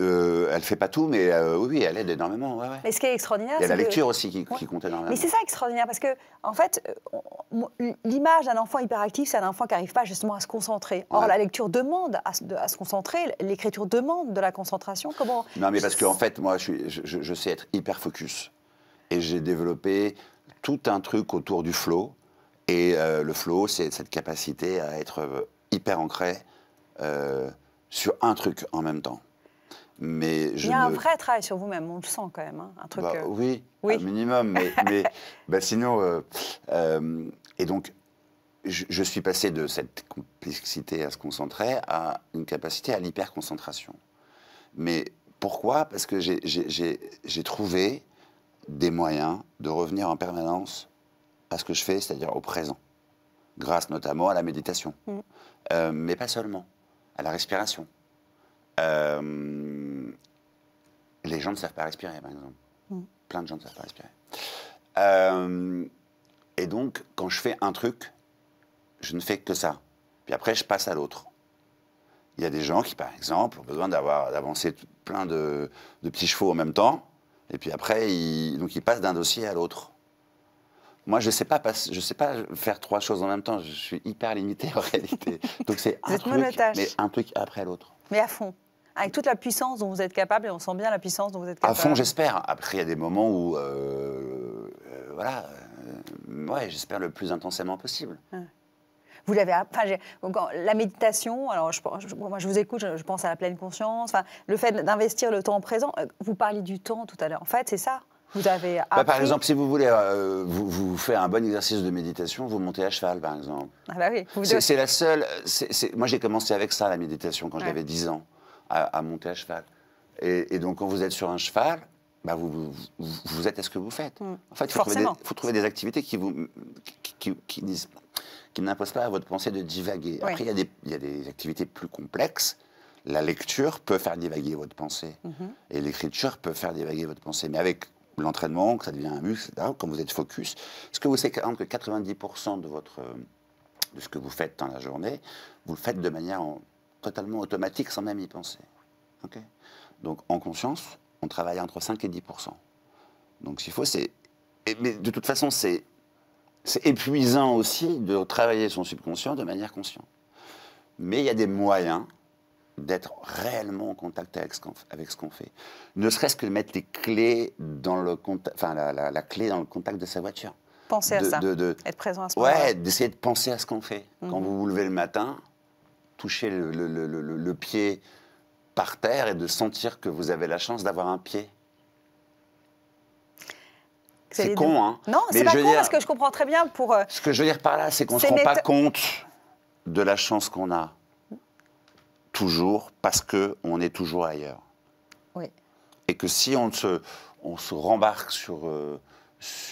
euh, elle ne fait pas tout, mais euh, oui, elle aide énormément. Ouais, Mais ce qui est extraordinaire, c'est. la lecture aussi qui, compte énormément. Mais c'est ça extraordinaire, parce que, en fait, euh, l'image d'un enfant hyperactif, c'est un enfant qui n'arrive pas justement à se concentrer. Or, la lecture demande à, se concentrer, l'écriture demande de la concentration. Comment. Non, mais parce qu'en fait, moi, je, je, sais être hyper focus. Et j'ai développé tout un truc autour du flow. Et le flow, c'est cette capacité à être hyper ancré sur un truc en même temps je Il y a un vrai travail sur vous-même, on le sent quand même. Hein, un truc bah euh, Oui, un minimum. Mais, bah sinon, euh, euh, et donc, je, suis passé de cette complexité à se concentrer à une capacité à l'hyperconcentration. Mais pourquoi Parce que j'ai trouvé des moyens de revenir en permanence à ce que je fais, c'est-à-dire au présent, grâce notamment à la méditation, mm. mais pas seulement, à la respiration. Euh, les gens ne savent pas respirer, par exemple. Mm. Plein de gens ne savent pas respirer. Euh, et donc, quand je fais un truc, je ne fais que ça. Puis après, je passe à l'autre. Il y a des gens qui, par exemple, ont besoin d'avancer plein de, petits chevaux en même temps. Et puis après, ils, donc ils passent d'un dossier à l'autre. Moi, je ne sais, pas, sais pas faire trois choses en même temps. Je suis hyper limité en réalité. Donc c'est un truc après l'autre. Mais à fond avec toute la puissance dont vous êtes capable, et on sent bien la puissance dont vous êtes capable. À fond, j'espère. Après, il y a des moments où, euh, euh, voilà, Oui, euh, ouais, j'espère le plus intensément possible. Ah. Vous l'avez, enfin, la méditation. Alors, je, moi, je vous écoute, je, pense à la pleine conscience. Enfin, le fait d'investir le temps présent. Vous parliez du temps tout à l'heure. En fait, c'est ça. Vous avez. Bah, appris... par exemple, si vous voulez vous, vous faire un bon exercice de méditation, vous montez à cheval, par exemple. Ah bah oui, c'est, la seule. moi, j'ai commencé avec ça, la méditation, quand j'avais 10 ans à, monter à cheval. Et, donc, quand vous êtes sur un cheval, bah vous, vous, êtes à ce que vous faites. Mm. En fait, il faut trouver, des, activités qui vous qui, n'imposent pas à votre pensée de divaguer. Après, il y, a des activités plus complexes. La lecture peut faire divaguer votre pensée. Mm-hmm. Et l'écriture peut faire divaguer votre pensée. Mais avec l'entraînement, que ça devient un muscle, etc., quand vous êtes focus, est-ce que vous savez que 90% de, votre, de ce que vous faites dans la journée, vous le faites de manière... En, totalement automatique sans même y penser. Donc en conscience, on travaille entre 5 et 10 Donc s'il faut, c'est. Mais de toute façon, c'est épuisant aussi de travailler son subconscient de manière consciente. Mais il y a des moyens d'être réellement en contact avec ce qu'on fait. Ne serait-ce que de mettre les clés dans le enfin, la, clé dans le contact de sa voiture. Penser à ça. De, être présent à ce moment-là. Ouais, d'essayer de penser à ce qu'on fait. Quand mhm. vous vous levez le matin, toucher le, pied par terre et de sentir que vous avez la chance d'avoir un pied. C'est con, hein Non, c'est pas con parce que je comprends très bien pour. Euh, ce que je veux dire par là, c'est qu'on ne se rend pas compte de la chance qu'on a toujours parce que on est toujours ailleurs. Oui. Et que si on se, on rembarque sur, euh,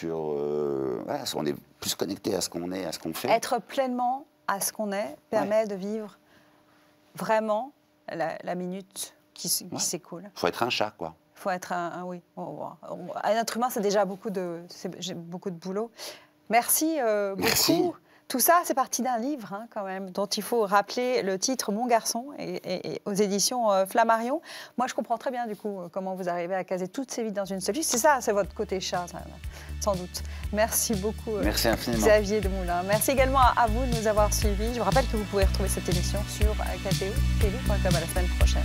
euh, on est plus connecté à ce qu'on est, à ce qu'on fait. Être pleinement à ce qu'on est permet de vivre vraiment la, minute qui, s'écoule. Il faut être un chat, quoi. Il faut être un, oui. Oh, oh, oh. Un être humain, c'est déjà beaucoup de, beaucoup de boulot. Merci, euh, beaucoup. Merci. Tout ça, c'est parti d'un livre, hein, quand même, dont il faut rappeler le titre Mon garçon, et, aux éditions euh, Flammarion. Moi, je comprends très bien, du coup, euh, comment vous arrivez à caser toutes ces vies dans une seule vie. C'est ça, c'est votre côté chat, sans doute. Merci beaucoup, euh, Merci infiniment. Xavier Moulin. Merci également à vous de nous avoir suivis. Je vous rappelle que vous pouvez retrouver cette émission sur kto.tv.com à la semaine prochaine.